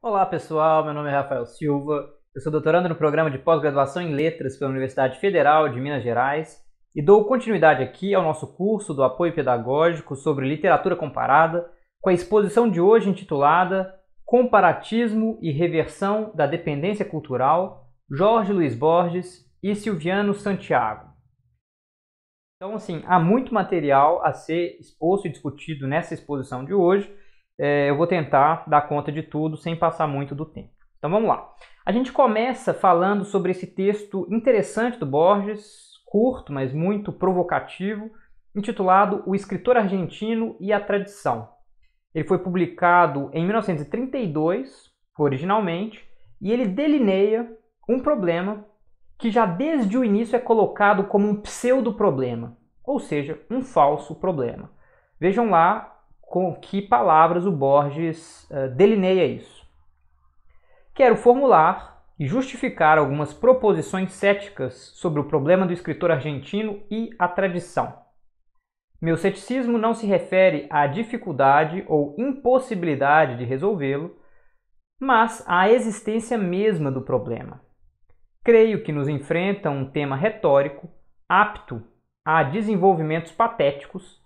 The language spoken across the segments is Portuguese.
Olá pessoal, meu nome é Rafael Silva, eu sou doutorando no programa de pós-graduação em Letras pela Universidade Federal de Minas Gerais e dou continuidade aqui ao nosso curso do apoio pedagógico sobre literatura comparada, com a exposição de hoje intitulada Comparatismo e Reversão da Dependência Cultural, Jorge Luiz Borges e Silviano Santiago. Então, assim, há muito material a ser exposto e discutido nessa exposição de hoje, é, eu vou tentar dar conta de tudo sem passar muito do tempo. Então vamos lá. A gente começa falando sobre esse texto interessante do Borges, curto, mas muito provocativo, intitulado O Escritor Argentino e a Tradição. Ele foi publicado em 1932, originalmente, e ele delineia um problema que já desde o início é colocado como um pseudo-problema, ou seja, um falso problema. Vejam lá com que palavras o Borges uh, delineia isso. Quero formular e justificar algumas proposições céticas sobre o problema do escritor argentino e a tradição. Meu ceticismo não se refere à dificuldade ou impossibilidade de resolvê-lo, mas à existência mesma do problema. Creio que nos enfrenta um tema retórico apto a desenvolvimentos patéticos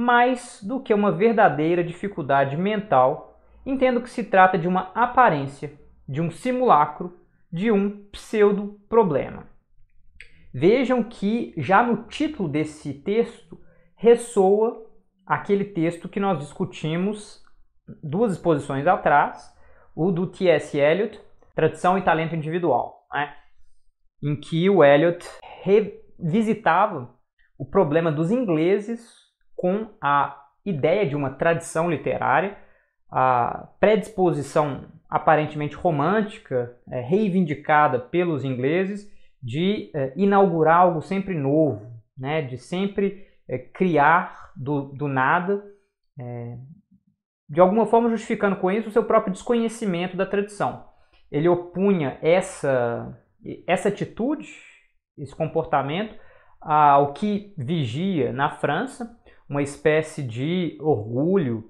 mais do que uma verdadeira dificuldade mental, entendo que se trata de uma aparência, de um simulacro, de um pseudo-problema. Vejam que já no título desse texto ressoa aquele texto que nós discutimos duas exposições atrás, o do T.S. Eliot, Tradição e Talento Individual, né? em que o Eliot revisitava o problema dos ingleses com a ideia de uma tradição literária, a predisposição aparentemente romântica, é, reivindicada pelos ingleses, de é, inaugurar algo sempre novo, né, de sempre é, criar do, do nada, é, de alguma forma justificando com isso o seu próprio desconhecimento da tradição. Ele opunha essa, essa atitude, esse comportamento, ao que vigia na França, uma espécie de orgulho,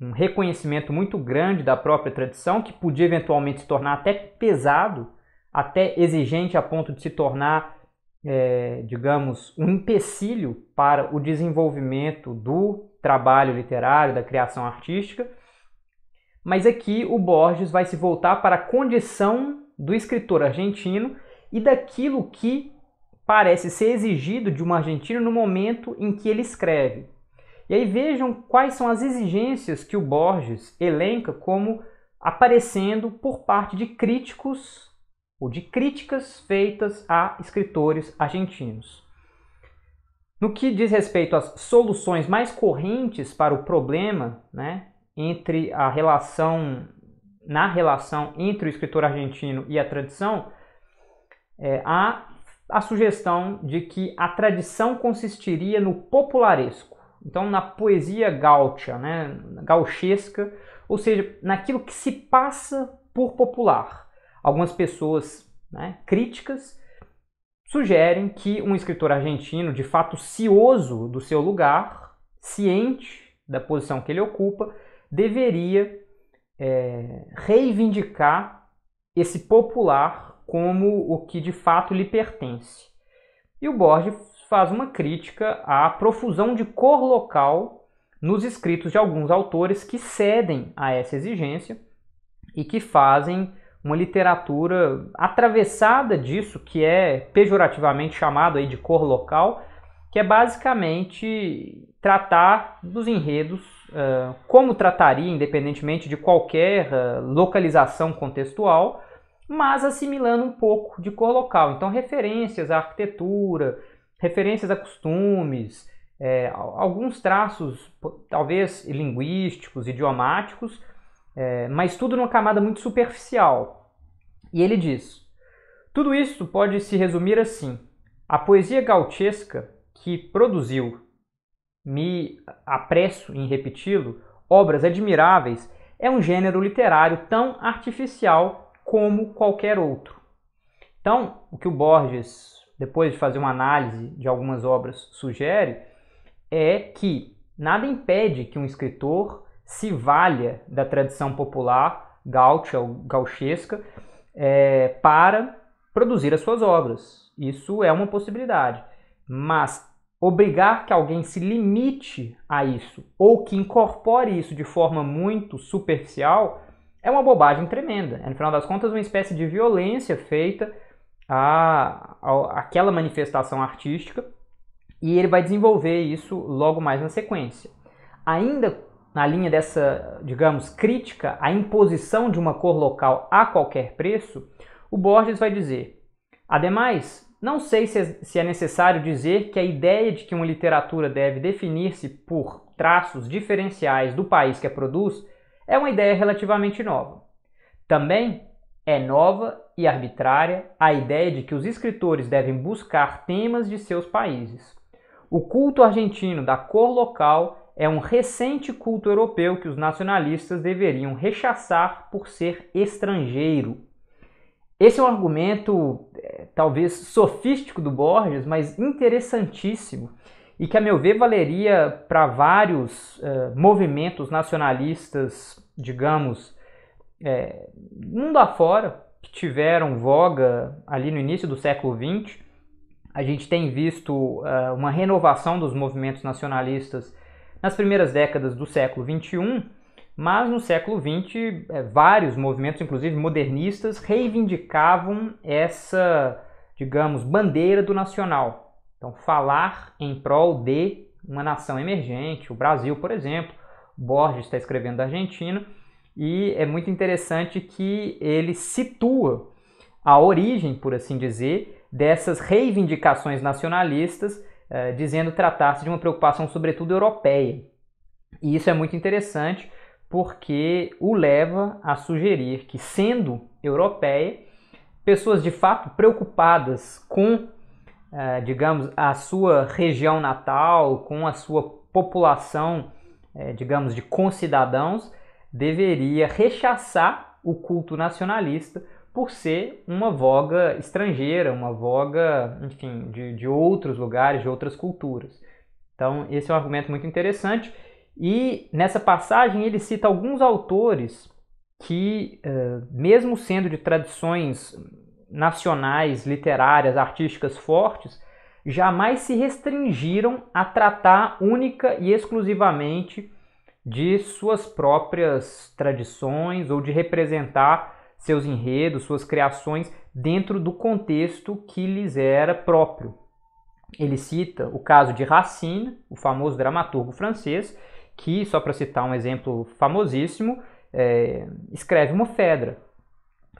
um reconhecimento muito grande da própria tradição, que podia eventualmente se tornar até pesado, até exigente a ponto de se tornar, é, digamos, um empecilho para o desenvolvimento do trabalho literário, da criação artística. Mas aqui é o Borges vai se voltar para a condição do escritor argentino e daquilo que parece ser exigido de um argentino no momento em que ele escreve. E aí vejam quais são as exigências que o Borges elenca como aparecendo por parte de críticos ou de críticas feitas a escritores argentinos. No que diz respeito às soluções mais correntes para o problema, né, entre a relação na relação entre o escritor argentino e a tradição, é, há a sugestão de que a tradição consistiria no popularesco então, na poesia gaúcha, né, gauchesca, ou seja, naquilo que se passa por popular. Algumas pessoas né, críticas sugerem que um escritor argentino, de fato cioso do seu lugar, ciente da posição que ele ocupa, deveria é, reivindicar esse popular como o que de fato lhe pertence. E o Borges faz uma crítica à profusão de cor local nos escritos de alguns autores que cedem a essa exigência e que fazem uma literatura atravessada disso que é pejorativamente chamado aí de cor local, que é basicamente tratar dos enredos uh, como trataria, independentemente de qualquer uh, localização contextual, mas assimilando um pouco de cor local. Então, referências à arquitetura, referências a costumes, é, alguns traços, talvez linguísticos, idiomáticos, é, mas tudo numa camada muito superficial. E ele diz: tudo isso pode se resumir assim. A poesia gauchesca que produziu, me apresso em repeti-lo, obras admiráveis, é um gênero literário tão artificial como qualquer outro. Então, o que o Borges depois de fazer uma análise de algumas obras, sugere, é que nada impede que um escritor se valha da tradição popular gaúcha ou gauchesca é, para produzir as suas obras. Isso é uma possibilidade. Mas obrigar que alguém se limite a isso ou que incorpore isso de forma muito superficial é uma bobagem tremenda. É, no final das contas, uma espécie de violência feita a, a, aquela manifestação artística e ele vai desenvolver isso logo mais na sequência. Ainda na linha dessa, digamos, crítica à imposição de uma cor local a qualquer preço, o Borges vai dizer: Ademais, não sei se é, é necessário dizer que a ideia de que uma literatura deve definir-se por traços diferenciais do país que a produz é uma ideia relativamente nova. Também é nova e arbitrária a ideia de que os escritores devem buscar temas de seus países. O culto argentino da cor local é um recente culto europeu que os nacionalistas deveriam rechaçar por ser estrangeiro. Esse é um argumento é, talvez sofístico do Borges, mas interessantíssimo e que, a meu ver, valeria para vários é, movimentos nacionalistas, digamos, é, mundo afora, que tiveram voga ali no início do século XX. A gente tem visto uh, uma renovação dos movimentos nacionalistas nas primeiras décadas do século XXI, mas no século XX eh, vários movimentos, inclusive modernistas, reivindicavam essa, digamos, bandeira do nacional. Então, falar em prol de uma nação emergente, o Brasil, por exemplo, Borges está escrevendo da Argentina, e é muito interessante que ele situa a origem, por assim dizer, dessas reivindicações nacionalistas, eh, dizendo tratar-se de uma preocupação, sobretudo, europeia. E isso é muito interessante porque o leva a sugerir que, sendo europeia, pessoas de fato preocupadas com, eh, digamos, a sua região natal, com a sua população, eh, digamos, de concidadãos, deveria rechaçar o culto nacionalista por ser uma voga estrangeira, uma voga, enfim, de, de outros lugares, de outras culturas. Então, esse é um argumento muito interessante. E nessa passagem ele cita alguns autores que, eh, mesmo sendo de tradições nacionais, literárias, artísticas fortes, jamais se restringiram a tratar única e exclusivamente de suas próprias tradições ou de representar seus enredos, suas criações dentro do contexto que lhes era próprio. Ele cita o caso de Racine, o famoso dramaturgo francês, que, só para citar um exemplo famosíssimo, é, escreve uma Fedra,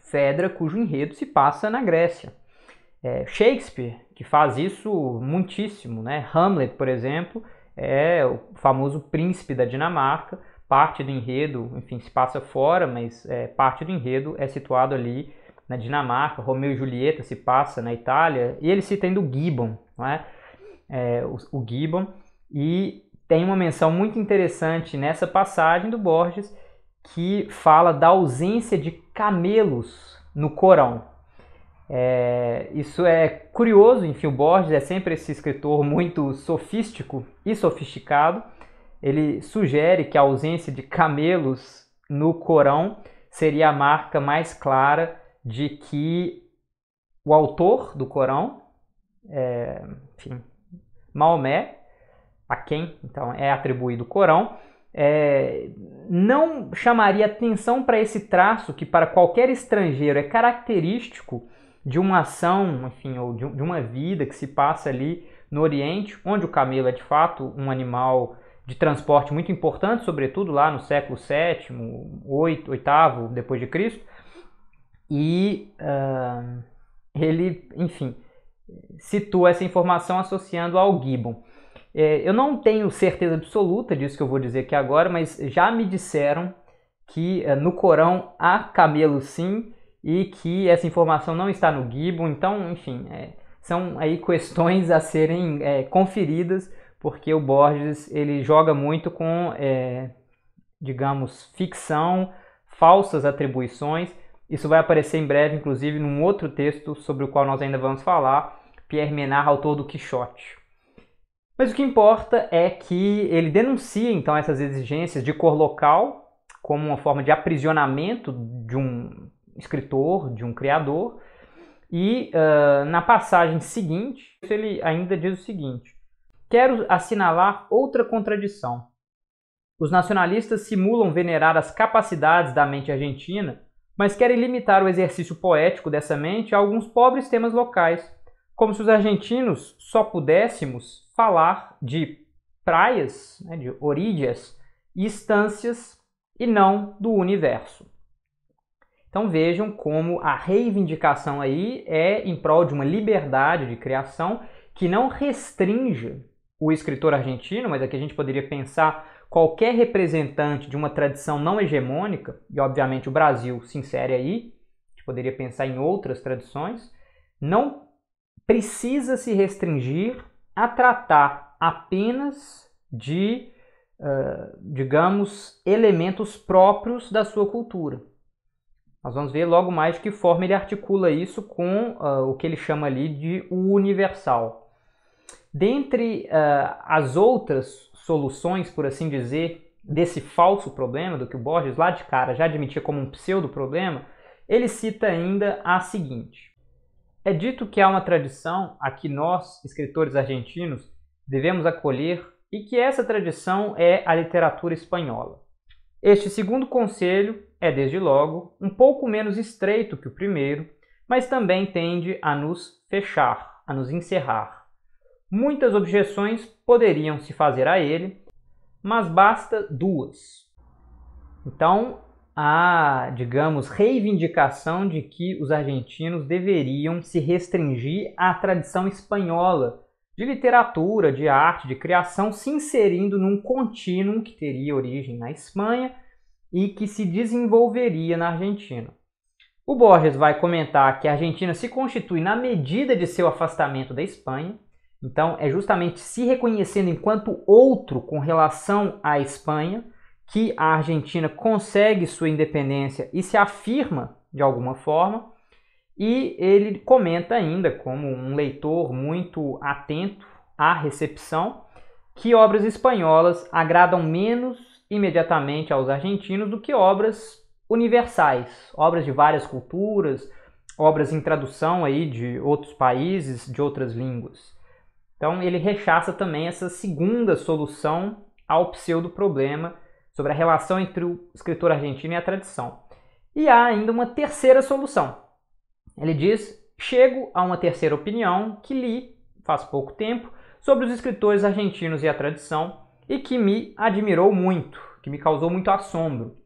Fedra cujo enredo se passa na Grécia. É, Shakespeare, que faz isso muitíssimo, né? Hamlet, por exemplo, é o famoso príncipe da Dinamarca. Parte do enredo, enfim, se passa fora, mas é, parte do enredo é situado ali na Dinamarca. Romeu e Julieta se passa na Itália. E ele cita ainda o Gibbon, não é? é o, o Gibbon. E tem uma menção muito interessante nessa passagem do Borges que fala da ausência de camelos no Corão. É, isso é curioso, enfim, o Borges é sempre esse escritor muito sofístico e sofisticado. Ele sugere que a ausência de camelos no Corão seria a marca mais clara de que o autor do Corão, é, enfim, Maomé, a quem então é atribuído o Corão, é, não chamaria atenção para esse traço que para qualquer estrangeiro é característico de uma ação, enfim, ou de, uma vida que se passa ali no Oriente, onde o camelo é de fato um animal de transporte muito importante, sobretudo lá no século VII, VIII, 8 depois de Cristo, e uh, ele, enfim, situa essa informação associando ao Gibbon. É, eu não tenho certeza absoluta disso que eu vou dizer aqui agora, mas já me disseram que eh, no Corão há camelo sim, e que essa informação não está no Gibbon. Então, enfim, é, são aí questões a serem é, conferidas, porque o Borges ele joga muito com, é, digamos, ficção, falsas atribuições. Isso vai aparecer em breve, inclusive, num outro texto sobre o qual nós ainda vamos falar, Pierre Menard, autor do Quixote. Mas o que importa é que ele denuncia então essas exigências de cor local como uma forma de aprisionamento de um escritor, de um criador. E uh, na passagem seguinte, ele ainda diz o seguinte: Quero assinalar outra contradição. Os nacionalistas simulam venerar as capacidades da mente argentina, mas querem limitar o exercício poético dessa mente a alguns pobres temas locais, como se os argentinos só pudéssemos falar de praias, né, de orídeas e estâncias, e não do universo. Então vejam como a reivindicação aí é em prol de uma liberdade de criação que não restringe o escritor argentino, mas aqui é a gente poderia pensar qualquer representante de uma tradição não hegemônica, e obviamente o Brasil se insere aí, a gente poderia pensar em outras tradições, não precisa se restringir a tratar apenas de, uh, digamos, elementos próprios da sua cultura. Nós vamos ver logo mais de que forma ele articula isso com uh, o que ele chama ali de o universal. Dentre uh, as outras soluções, por assim dizer, desse falso problema, do que o Borges lá de cara já admitia como um pseudo-problema, ele cita ainda a seguinte. É dito que há uma tradição a que nós, escritores argentinos, devemos acolher e que essa tradição é a literatura espanhola. Este segundo conselho é, desde logo, um pouco menos estreito que o primeiro, mas também tende a nos fechar, a nos encerrar. Muitas objeções poderiam se fazer a ele, mas basta duas. Então, a, digamos, reivindicação de que os argentinos deveriam se restringir à tradição espanhola de literatura, de arte, de criação, se inserindo num contínuo que teria origem na Espanha e que se desenvolveria na Argentina. O Borges vai comentar que a Argentina se constitui na medida de seu afastamento da Espanha, então é justamente se reconhecendo enquanto outro com relação à Espanha que a Argentina consegue sua independência e se afirma de alguma forma. E ele comenta ainda, como um leitor muito atento à recepção, que obras espanholas agradam menos imediatamente aos argentinos do que obras universais, obras de várias culturas, obras em tradução aí de outros países, de outras línguas. Então ele rechaça também essa segunda solução ao pseudo-problema sobre a relação entre o escritor argentino e a tradição. E há ainda uma terceira solução. Ele diz: chego a uma terceira opinião que li faz pouco tempo sobre os escritores argentinos e a tradição e que me admirou muito, que me causou muito assombro.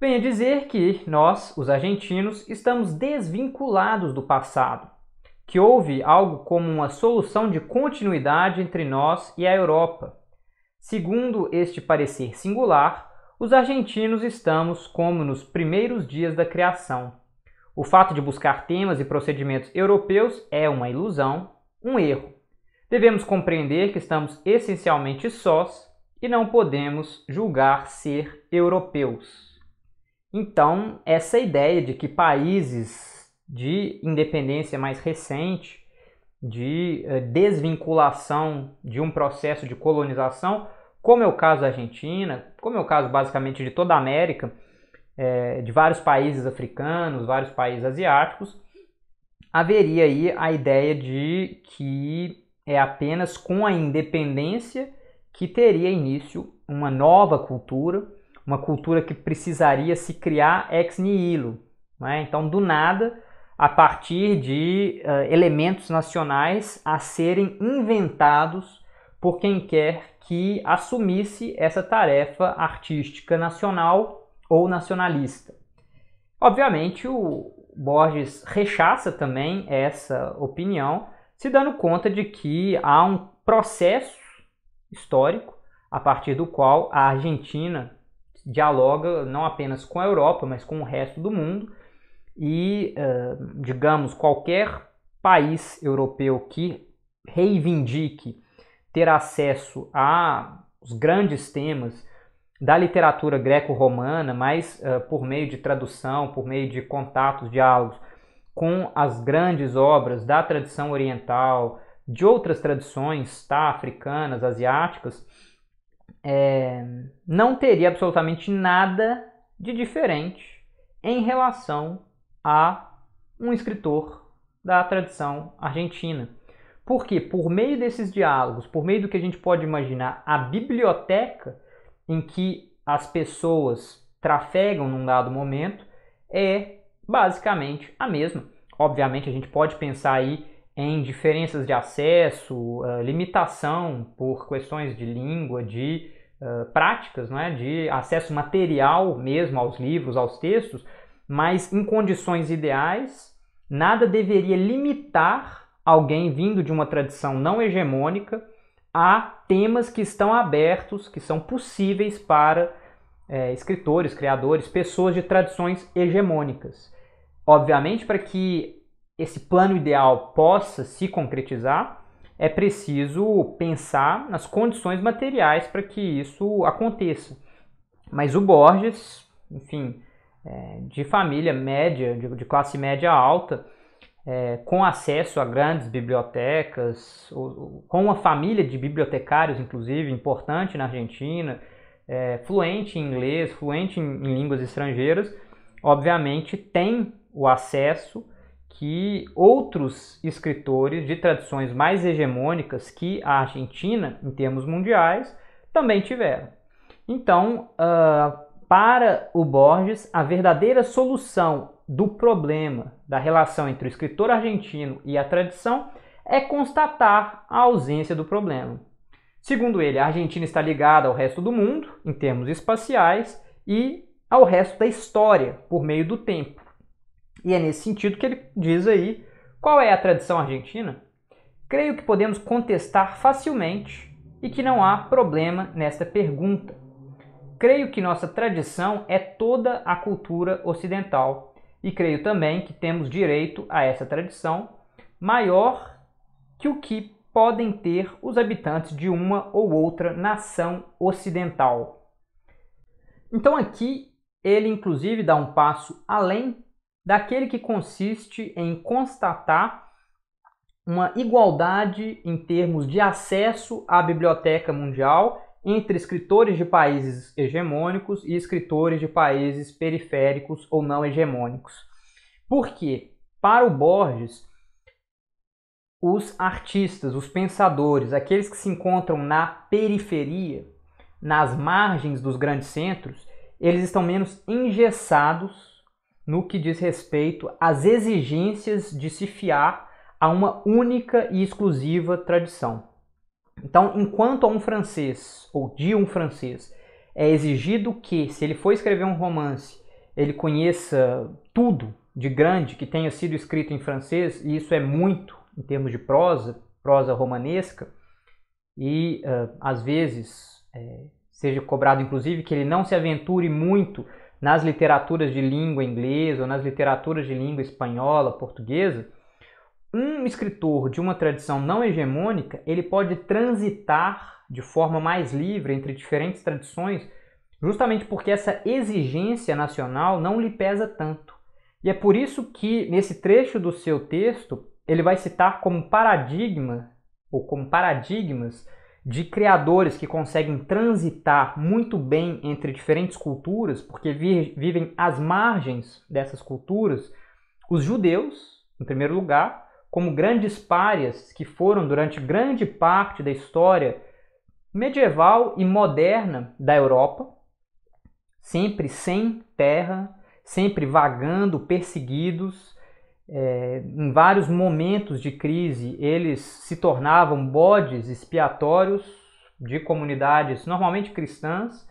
Venha dizer que nós, os argentinos, estamos desvinculados do passado, que houve algo como uma solução de continuidade entre nós e a Europa. Segundo este parecer singular, os argentinos estamos como nos primeiros dias da criação. O fato de buscar temas e procedimentos europeus é uma ilusão, um erro. Devemos compreender que estamos essencialmente sós e não podemos julgar ser europeus. Então, essa ideia de que países de independência mais recente, de eh, desvinculação de um processo de colonização, como é o caso da Argentina, como é o caso basicamente de toda a América, eh, de vários países africanos, vários países asiáticos, haveria aí a ideia de que é apenas com a independência que teria início uma nova cultura, uma cultura que precisaria se criar ex nihilo. Né? Então, do nada, a partir de uh, elementos nacionais a serem inventados por quem quer que assumisse essa tarefa artística nacional ou nacionalista. Obviamente, o Borges rechaça também essa opinião, se dando conta de que há um processo histórico a partir do qual a Argentina dialoga não apenas com a Europa, mas com o resto do mundo e, eh, digamos, qualquer país europeu que reivindique ter acesso aos grandes temas da literatura greco-romana, mas eh, por meio de tradução, por meio de contatos, diálogos com as grandes obras da tradição oriental, de outras tradições, tá, africanas, asiáticas, é, não teria absolutamente nada de diferente em relação a um escritor da tradição argentina. Porque por meio desses diálogos, por meio do que a gente pode imaginar, a biblioteca em que as pessoas trafegam num dado momento é basicamente a mesma. Obviamente, a gente pode pensar aí em diferenças de acesso, eh, limitação por questões de língua, de uh, práticas, não é? de acesso material mesmo aos livros, aos textos, mas em condições ideais, nada deveria limitar alguém vindo de uma tradição não hegemônica a temas que estão abertos, que são possíveis para é, escritores, criadores, pessoas de tradições hegemônicas. Obviamente, para que esse plano ideal possa se concretizar, é preciso pensar nas condições materiais para que isso aconteça. Mas o Borges, enfim, é, de família média, de, de classe média alta, é, com acesso a grandes bibliotecas, ou, ou, com uma família de bibliotecários, inclusive, importante na Argentina, é, fluente em inglês, fluente em, em línguas estrangeiras, obviamente tem o acesso que outros escritores de tradições mais hegemônicas que a Argentina, em termos mundiais, também tiveram. Então, uh, para o Borges, a verdadeira solução do problema da relação entre o escritor argentino e a tradição é constatar a ausência do problema. Segundo ele, a Argentina está ligada ao resto do mundo, em termos espaciais, e ao resto da história, por meio do tempo. E é nesse sentido que ele diz aí qual é a tradição argentina. Creio que podemos contestar facilmente e que não há problema nesta pergunta. Creio que nossa tradição é toda a cultura ocidental e creio também que temos direito a essa tradição maior que o que podem ter os habitantes de uma ou outra nação ocidental. Então aqui ele inclusive dá um passo além daquele que consiste em constatar uma igualdade em termos de acesso à biblioteca mundial entre escritores de países hegemônicos e escritores de países periféricos ou não hegemônicos. Porque, para o Borges, os artistas, os pensadores, aqueles que se encontram na periferia, nas margens dos grandes centros, eles estão menos engessados no que diz respeito às exigências de se fiar a uma única e exclusiva tradição. Então, enquanto a um francês ou de um francês é exigido que, se ele for escrever um romance, ele conheça tudo de grande que tenha sido escrito em francês, e isso é muito em termos de prosa, prosa romanesca, e uh, às vezes é, seja cobrado inclusive que ele não se aventure muito nas literaturas de língua inglesa ou nas literaturas de língua espanhola, portuguesa, um escritor de uma tradição não hegemônica, ele pode transitar de forma mais livre entre diferentes tradições, justamente porque essa exigência nacional não lhe pesa tanto. E é por isso que nesse trecho do seu texto, ele vai citar como paradigma ou como paradigmas de criadores que conseguem transitar muito bem entre diferentes culturas, porque vivem às margens dessas culturas, os judeus, em primeiro lugar, como grandes párias que foram durante grande parte da história medieval e moderna da Europa, sempre sem terra, sempre vagando, perseguidos, é, em vários momentos de crise, eles se tornavam bodes expiatórios de comunidades normalmente cristãs,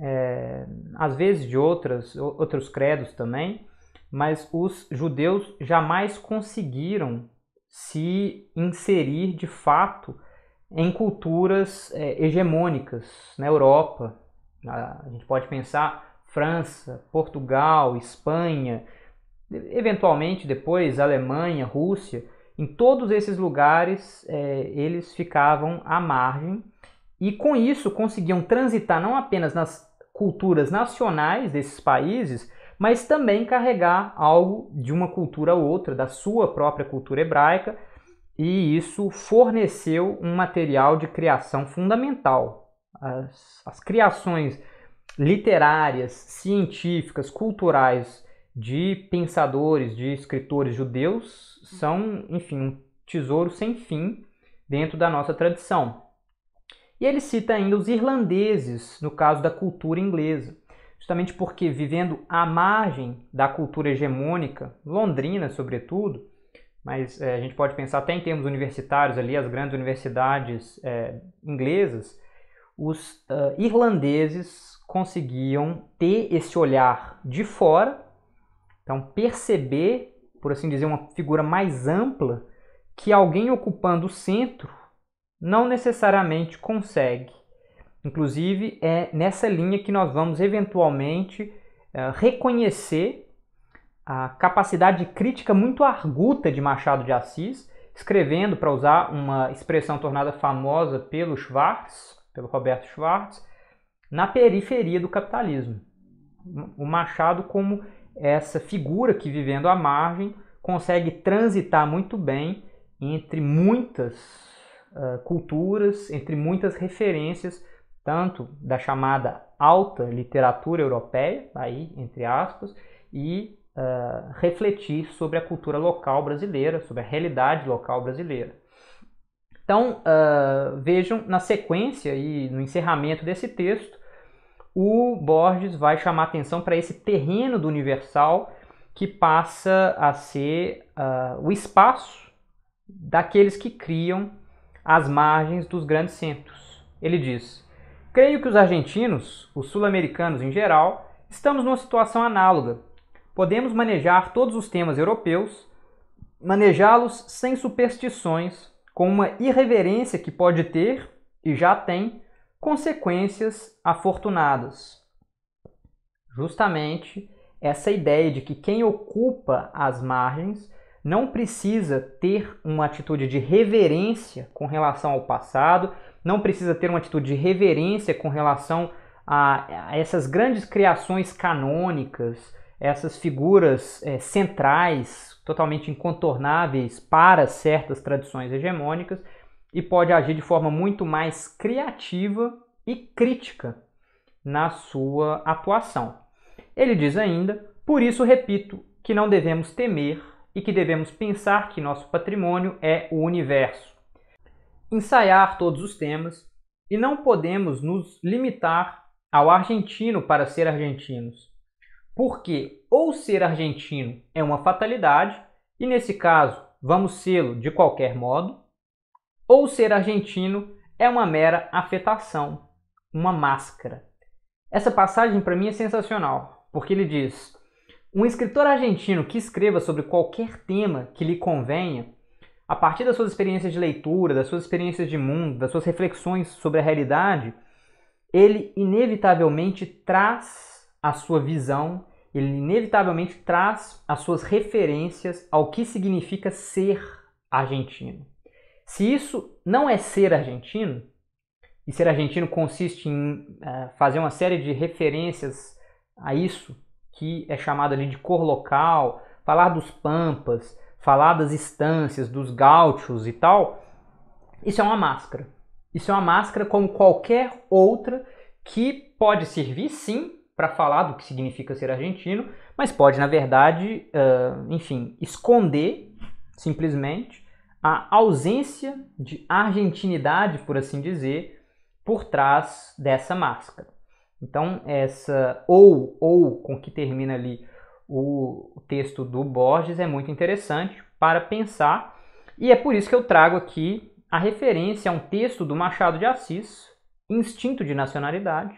é, às vezes de outras, outros credos também, mas os judeus jamais conseguiram se inserir de fato em culturas é, hegemônicas na Europa. A gente pode pensar França, Portugal, Espanha, Eventualmente, depois, Alemanha, Rússia, em todos esses lugares é, eles ficavam à margem e com isso conseguiam transitar não apenas nas culturas nacionais desses países, mas também carregar algo de uma cultura a outra, da sua própria cultura hebraica, e isso forneceu um material de criação fundamental. As, as criações literárias, científicas, culturais de pensadores, de escritores judeus, são, enfim, um tesouro sem fim dentro da nossa tradição. E ele cita ainda os irlandeses, no caso da cultura inglesa, justamente porque, vivendo à margem da cultura hegemônica, londrina sobretudo, mas é, a gente pode pensar até em termos universitários ali, as grandes universidades é, inglesas, os uh, irlandeses conseguiam ter esse olhar de fora então, perceber, por assim dizer, uma figura mais ampla que alguém ocupando o centro não necessariamente consegue. Inclusive, é nessa linha que nós vamos eventualmente eh, reconhecer a capacidade crítica muito arguta de Machado de Assis, escrevendo, para usar uma expressão tornada famosa pelo Schwartz, pelo Roberto Schwartz, na periferia do capitalismo. O Machado como essa figura que vivendo à margem consegue transitar muito bem entre muitas uh, culturas, entre muitas referências, tanto da chamada alta literatura europeia, aí entre aspas, e uh, refletir sobre a cultura local brasileira, sobre a realidade local brasileira. Então uh, vejam na sequência e no encerramento desse texto o Borges vai chamar atenção para esse terreno do universal que passa a ser uh, o espaço daqueles que criam as margens dos grandes centros. Ele diz: Creio que os argentinos, os sul-americanos em geral, estamos numa situação análoga. Podemos manejar todos os temas europeus, manejá-los sem superstições, com uma irreverência que pode ter, e já tem, consequências afortunadas. Justamente essa ideia de que quem ocupa as margens não precisa ter uma atitude de reverência com relação ao passado, não precisa ter uma atitude de reverência com relação a, essas grandes criações canônicas, essas figuras é, centrais, totalmente incontornáveis para certas tradições hegemônicas, e pode agir de forma muito mais criativa e crítica na sua atuação. Ele diz ainda: por isso repito que não devemos temer e que devemos pensar que nosso patrimônio é o universo. Ensaiar todos os temas e não podemos nos limitar ao argentino para ser argentinos. Porque ou ser argentino é uma fatalidade, e nesse caso vamos sê-lo de qualquer modo, ou ser argentino é uma mera afetação, uma máscara. Essa passagem para mim é sensacional, porque ele diz: um escritor argentino que escreva sobre qualquer tema que lhe convenha, a partir das suas experiências de leitura, das suas experiências de mundo, das suas reflexões sobre a realidade, ele inevitavelmente traz a sua visão, ele inevitavelmente traz as suas referências ao que significa ser argentino. Se isso não é ser argentino, e ser argentino consiste em uh, fazer uma série de referências a isso, que é chamado ali de cor local, falar dos pampas, falar das estâncias, dos gauchos e tal, isso é uma máscara. Isso é uma máscara como qualquer outra que pode servir sim para falar do que significa ser argentino, mas pode, na verdade, uh, enfim, esconder simplesmente a ausência de argentinidade, por assim dizer, por trás dessa máscara. Então, essa ou, ou com que termina ali o texto do Borges é muito interessante para pensar, e é por isso que eu trago aqui a referência a um texto do Machado de Assis, Instinto de Nacionalidade,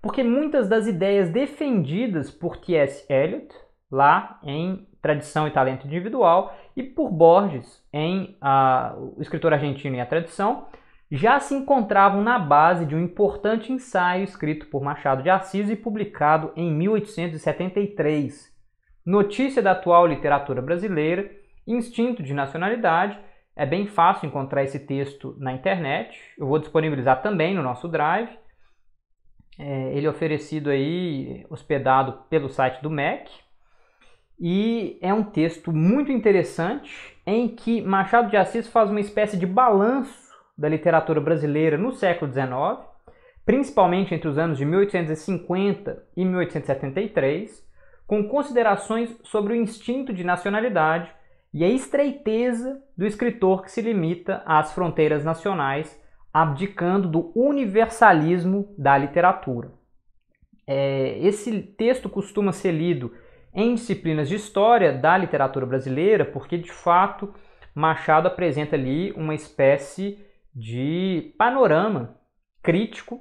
porque muitas das ideias defendidas por T.S. Eliot, lá em Tradição e Talento Individual, e por Borges, em a, o escritor argentino e a tradição, já se encontravam na base de um importante ensaio escrito por Machado de Assis e publicado em 1873, Notícia da Atual Literatura Brasileira, Instinto de Nacionalidade. É bem fácil encontrar esse texto na internet. Eu vou disponibilizar também no nosso Drive. É, ele é oferecido aí, hospedado pelo site do MEC. E é um texto muito interessante em que Machado de Assis faz uma espécie de balanço da literatura brasileira no século XIX, principalmente entre os anos de 1850 e 1873, com considerações sobre o instinto de nacionalidade e a estreiteza do escritor que se limita às fronteiras nacionais, abdicando do universalismo da literatura. É, esse texto costuma ser lido em disciplinas de história da literatura brasileira, porque de fato Machado apresenta ali uma espécie de panorama crítico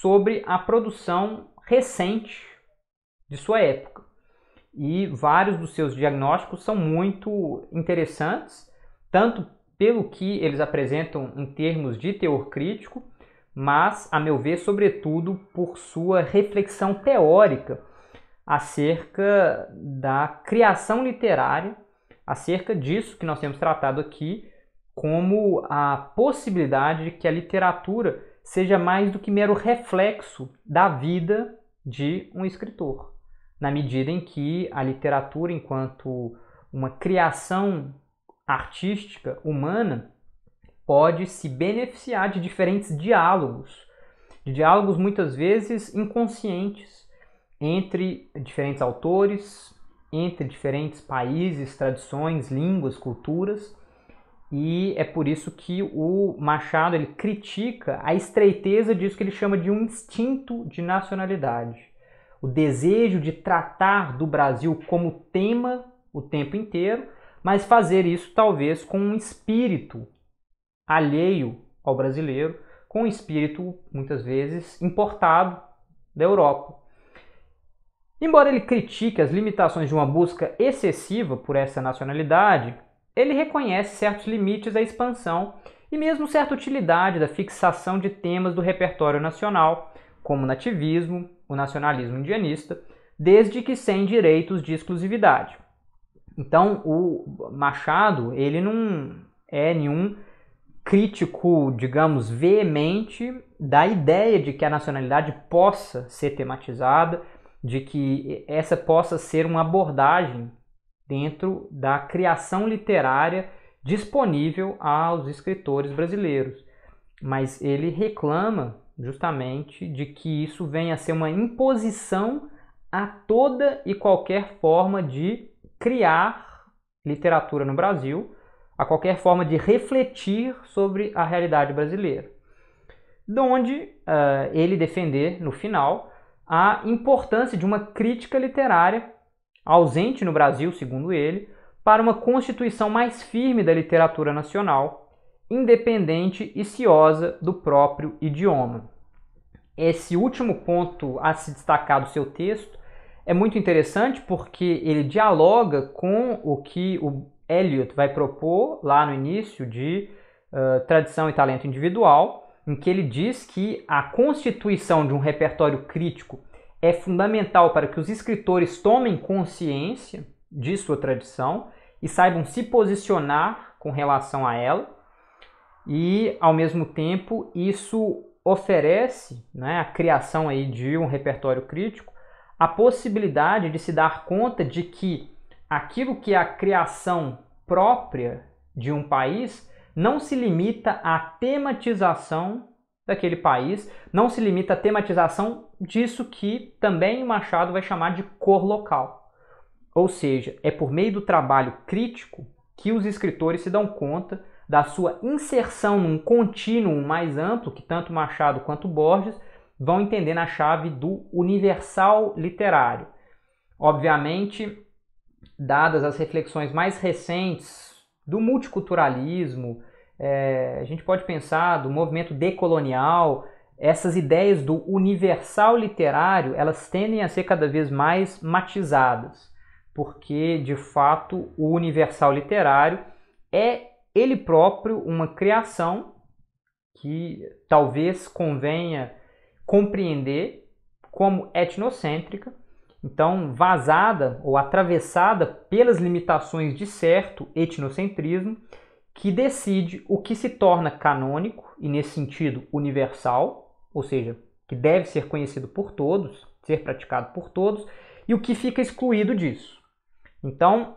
sobre a produção recente de sua época. E vários dos seus diagnósticos são muito interessantes, tanto pelo que eles apresentam em termos de teor crítico, mas, a meu ver, sobretudo por sua reflexão teórica acerca da criação literária, acerca disso que nós temos tratado aqui, como a possibilidade de que a literatura seja mais do que mero reflexo da vida de um escritor, na medida em que a literatura, enquanto uma criação artística humana, pode se beneficiar de diferentes diálogos, de diálogos muitas vezes inconscientes, entre diferentes autores, entre diferentes países, tradições, línguas, culturas. E é por isso que o Machado ele critica a estreiteza disso que ele chama de um instinto de nacionalidade. O desejo de tratar do Brasil como tema o tempo inteiro, mas fazer isso talvez com um espírito alheio ao brasileiro, com um espírito muitas vezes importado da Europa. Embora ele critique as limitações de uma busca excessiva por essa nacionalidade, ele reconhece certos limites à expansão e mesmo certa utilidade da fixação de temas do repertório nacional, como o nativismo, o nacionalismo indianista, desde que sem direitos de exclusividade. Então, o Machado, ele não é nenhum crítico, digamos, veemente da ideia de que a nacionalidade possa ser tematizada, de que essa possa ser uma abordagem dentro da criação literária disponível aos escritores brasileiros. Mas ele reclama justamente de que isso venha a ser uma imposição a toda e qualquer forma de criar literatura no Brasil, a qualquer forma de refletir sobre a realidade brasileira. Donde uh, ah, ele defender, no final, a importância de uma crítica literária, ausente no Brasil, segundo ele, para uma constituição mais firme da literatura nacional, independente e ciosa do próprio idioma. Esse último ponto a se destacar do seu texto é muito interessante porque ele dialoga com o que o Eliot vai propor lá no início de uh, Tradição e Talento Individual, em que ele diz que a constituição de um repertório crítico é fundamental para que os escritores tomem consciência de sua tradição e saibam se posicionar com relação a ela, e ao mesmo tempo isso oferece né, a criação aí de um repertório crítico a possibilidade de se dar conta de que aquilo que é a criação própria de um país não se limita à tematização daquele país, não se limita à tematização disso que também Machado vai chamar de cor local. Ou seja, é por meio do trabalho crítico que os escritores se dão conta da sua inserção num contínuo mais amplo que tanto Machado quanto Borges vão entender na chave do universal literário. Obviamente, dadas as reflexões mais recentes do multiculturalismo, é, a gente pode pensar do movimento decolonial, essas ideias do universal literário, elas tendem a ser cada vez mais matizadas, porque de fato o universal literário é ele próprio uma criação que talvez convenha compreender como etnocêntrica, então, vazada ou atravessada pelas limitações de certo etnocentrismo, que decide o que se torna canônico e, nesse sentido, universal, ou seja, que deve ser conhecido por todos, ser praticado por todos, e o que fica excluído disso. Então,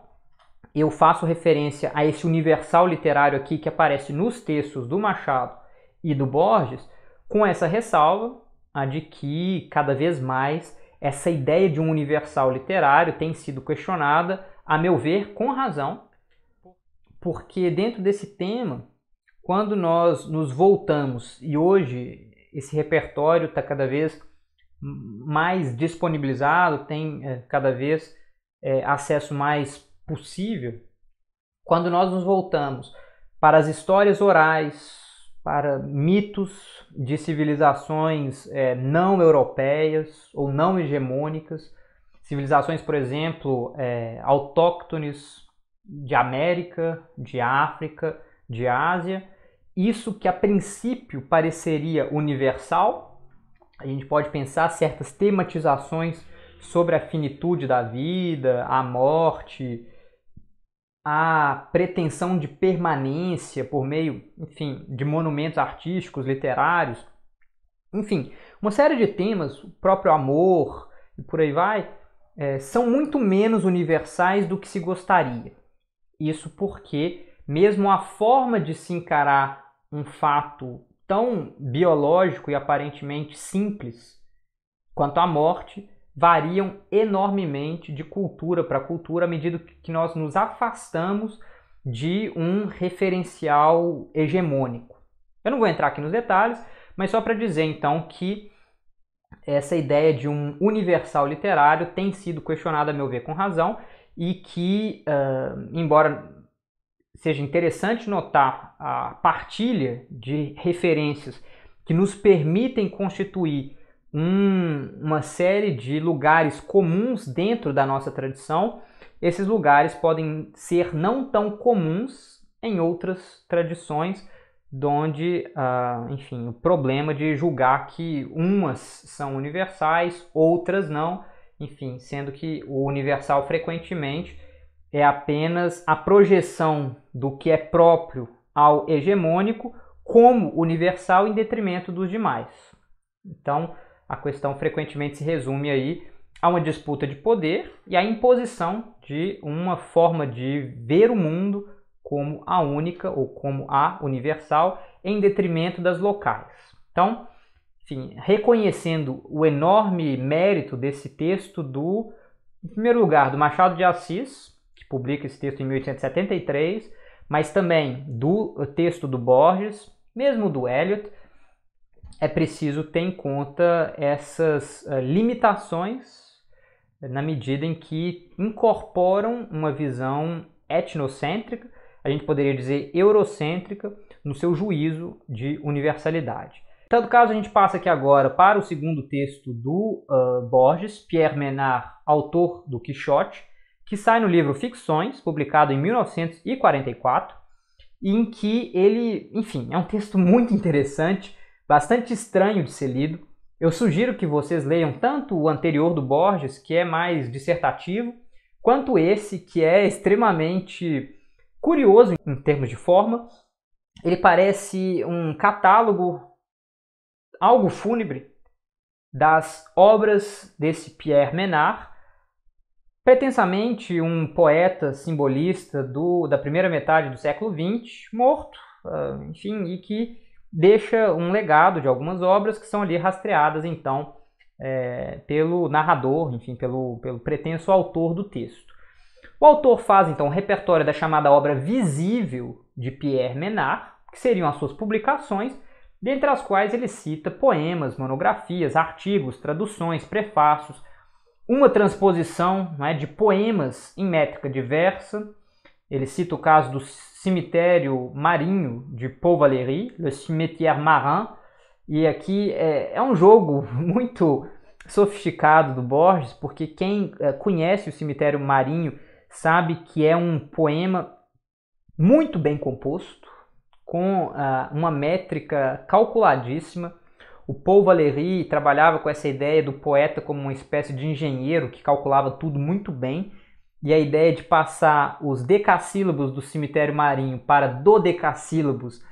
eu faço referência a esse universal literário aqui que aparece nos textos do Machado e do Borges, com essa ressalva a de que cada vez mais essa ideia de um universal literário tem sido questionada, a meu ver, com razão, porque dentro desse tema, quando nós nos voltamos, e hoje esse repertório está cada vez mais disponibilizado, tem é, cada vez é, acesso mais possível, quando nós nos voltamos para as histórias orais, para mitos de civilizações é, não europeias ou não hegemônicas, civilizações, por exemplo, é, autóctones de América, de África, de Ásia. Isso que a princípio pareceria universal, a gente pode pensar certas tematizações sobre a finitude da vida, a morte, a pretensão de permanência por meio, enfim, de monumentos artísticos, literários, enfim, uma série de temas, o próprio amor e por aí vai, é, são muito menos universais do que se gostaria. Isso porque, mesmo a forma de se encarar um fato tão biológico e aparentemente simples quanto a morte, variam enormemente de cultura para cultura à medida que nós nos afastamos de um referencial hegemônico. Eu não vou entrar aqui nos detalhes, mas só para dizer então que essa ideia de um universal literário tem sido questionada, a meu ver, com razão, e que, uh, embora seja interessante notar a partilha de referências que nos permitem constituir um, uma série de lugares comuns dentro da nossa tradição, esses lugares podem ser não tão comuns em outras tradições, onde, ah, enfim, o problema de julgar que umas são universais, outras não, enfim, sendo que o universal frequentemente é apenas a projeção do que é próprio ao hegemônico como universal em detrimento dos demais. Então, a questão frequentemente se resume aí a uma disputa de poder e a imposição de uma forma de ver o mundo como a única ou como a universal em detrimento das locais. Então, enfim, reconhecendo o enorme mérito desse texto do, em primeiro lugar, do Machado de Assis, que publica esse texto em 1873, mas também do texto do Borges, mesmo do Eliot, é preciso ter em conta essas eh, limitações na medida em que incorporam uma visão etnocêntrica, a gente poderia dizer eurocêntrica, no seu juízo de universalidade. Tanto caso, a gente passa aqui agora para o segundo texto do uh, Borges, Pierre Menard, autor do Quixote, que sai no livro Ficções, publicado em 1944, em que ele, enfim, é um texto muito interessante, bastante estranho de ser lido. Eu sugiro que vocês leiam tanto o anterior do Borges, que é mais dissertativo, quanto esse, que é extremamente curioso em termos de forma. Ele parece um catálogo algo fúnebre das obras desse Pierre Menard, pretensamente um poeta simbolista do, da primeira metade do século XX, morto, ah, enfim, e que deixa um legado de algumas obras que são ali rastreadas, então, é, pelo narrador, enfim, pelo, pelo pretenso autor do texto. O autor faz, então, o repertório da chamada obra visível de Pierre Menard, que seriam as suas publicações, dentre as quais ele cita poemas, monografias, artigos, traduções, prefácios, uma transposição é, de poemas em métrica diversa, ele cita o caso do cemitério marinho de Paul Valéry, Le Cimetière Marin, e aqui é, é um jogo muito sofisticado do Borges, porque quem é, conhece o cemitério marinho sabe que é um poema muito bem composto, com uh, uma métrica calculadíssima. O Paul Valéry trabalhava com essa ideia do poeta como uma espécie de engenheiro que calculava tudo muito bem e a ideia é de passar os decassílabos do cemitério marinho para dodecassílabos.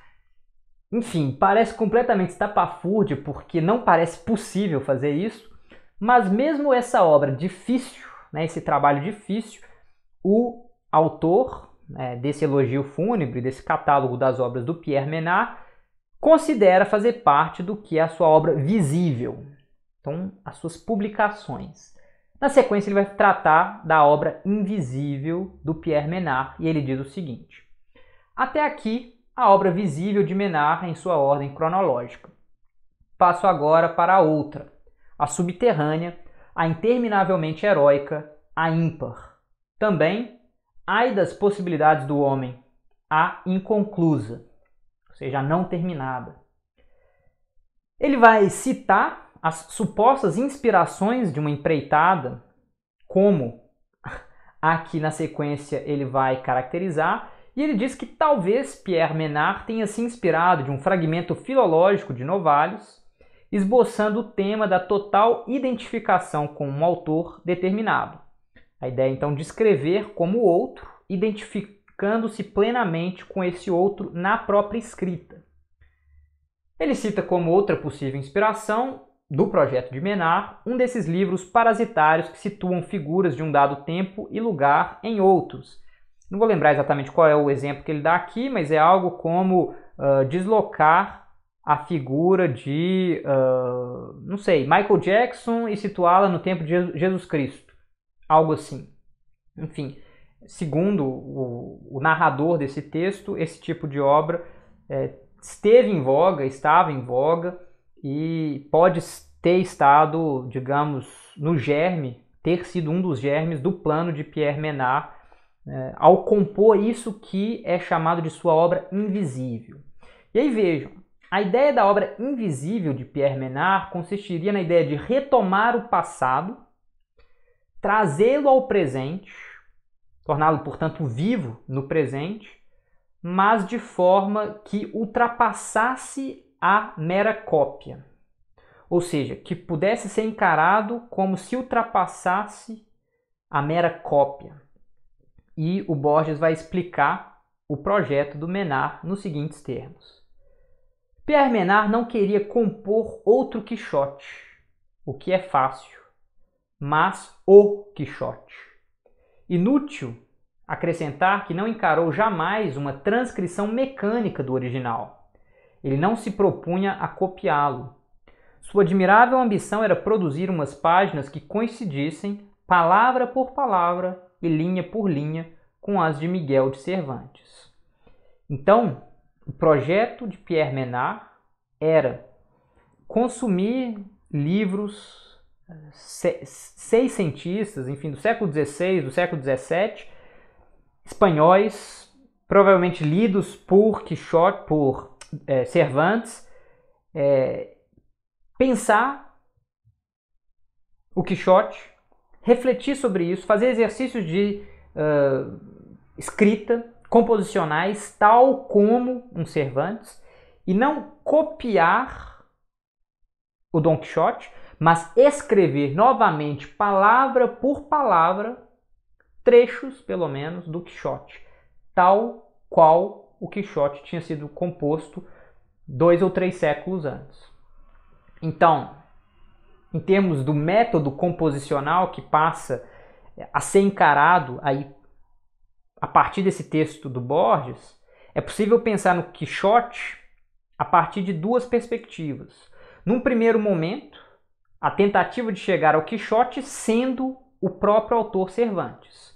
Enfim, parece completamente estapafúrdio, porque não parece possível fazer isso, mas mesmo essa obra difícil, né, esse trabalho difícil, o autor né, desse elogio fúnebre, desse catálogo das obras do Pierre Menard, considera fazer parte do que é a sua obra visível, então as suas publicações. Na sequência, ele vai tratar da obra invisível do Pierre Menard e ele diz o seguinte: Até aqui, a obra visível de Menard em sua ordem cronológica. Passo agora para a outra, a subterrânea, a interminavelmente heróica, a ímpar. Também, ai das possibilidades do homem, a inconclusa, ou seja, a não terminada. Ele vai citar as supostas inspirações de uma empreitada, como aqui na sequência ele vai caracterizar, e ele diz que talvez Pierre Menard tenha se inspirado de um fragmento filológico de Novalis, esboçando o tema da total identificação com um autor determinado. A ideia então de escrever como outro, identificando-se plenamente com esse outro na própria escrita. Ele cita como outra possível inspiração do projeto de Menar, um desses livros parasitários que situam figuras de um dado tempo e lugar em outros. Não vou lembrar exatamente qual é o exemplo que ele dá aqui, mas é algo como uh, deslocar a figura de, uh, não sei, Michael Jackson e situá-la no tempo de Jesus Cristo. Algo assim. Enfim, segundo o, o narrador desse texto, esse tipo de obra é, esteve em voga, estava em voga e pode ter estado, digamos, no germe, ter sido um dos germes do plano de Pierre Menard né, ao compor isso que é chamado de sua obra invisível. E aí vejam, a ideia da obra invisível de Pierre Menard consistiria na ideia de retomar o passado, trazê-lo ao presente, torná-lo, portanto, vivo no presente, mas de forma que ultrapassasse a mera cópia, ou seja, que pudesse ser encarado como se ultrapassasse a mera cópia. E o Borges vai explicar o projeto do Menard nos seguintes termos. Pierre Menard não queria compor outro Quixote, o que é fácil, mas o Quixote. Inútil acrescentar que não encarou jamais uma transcrição mecânica do original ele não se propunha a copiá-lo. Sua admirável ambição era produzir umas páginas que coincidissem, palavra por palavra e linha por linha, com as de Miguel de Cervantes. Então, o projeto de Pierre Menard era consumir livros eh, seis cientistas, enfim, do século XVI, do século XVII, espanhóis, provavelmente lidos por Quixote, por é, Cervantes, é, pensar o Quixote, refletir sobre isso, fazer exercícios de uh, escrita, composicionais, tal como um Cervantes, e não copiar o Dom Quixote, mas escrever novamente, palavra por palavra, trechos, pelo menos, do Quixote, tal qual o Quixote tinha sido composto dois ou três séculos antes. Então, em termos do método composicional que passa a ser encarado aí a partir desse texto do Borges, é possível pensar no Quixote a partir de duas perspectivas. Num primeiro momento, a tentativa de chegar ao Quixote sendo o próprio autor Cervantes.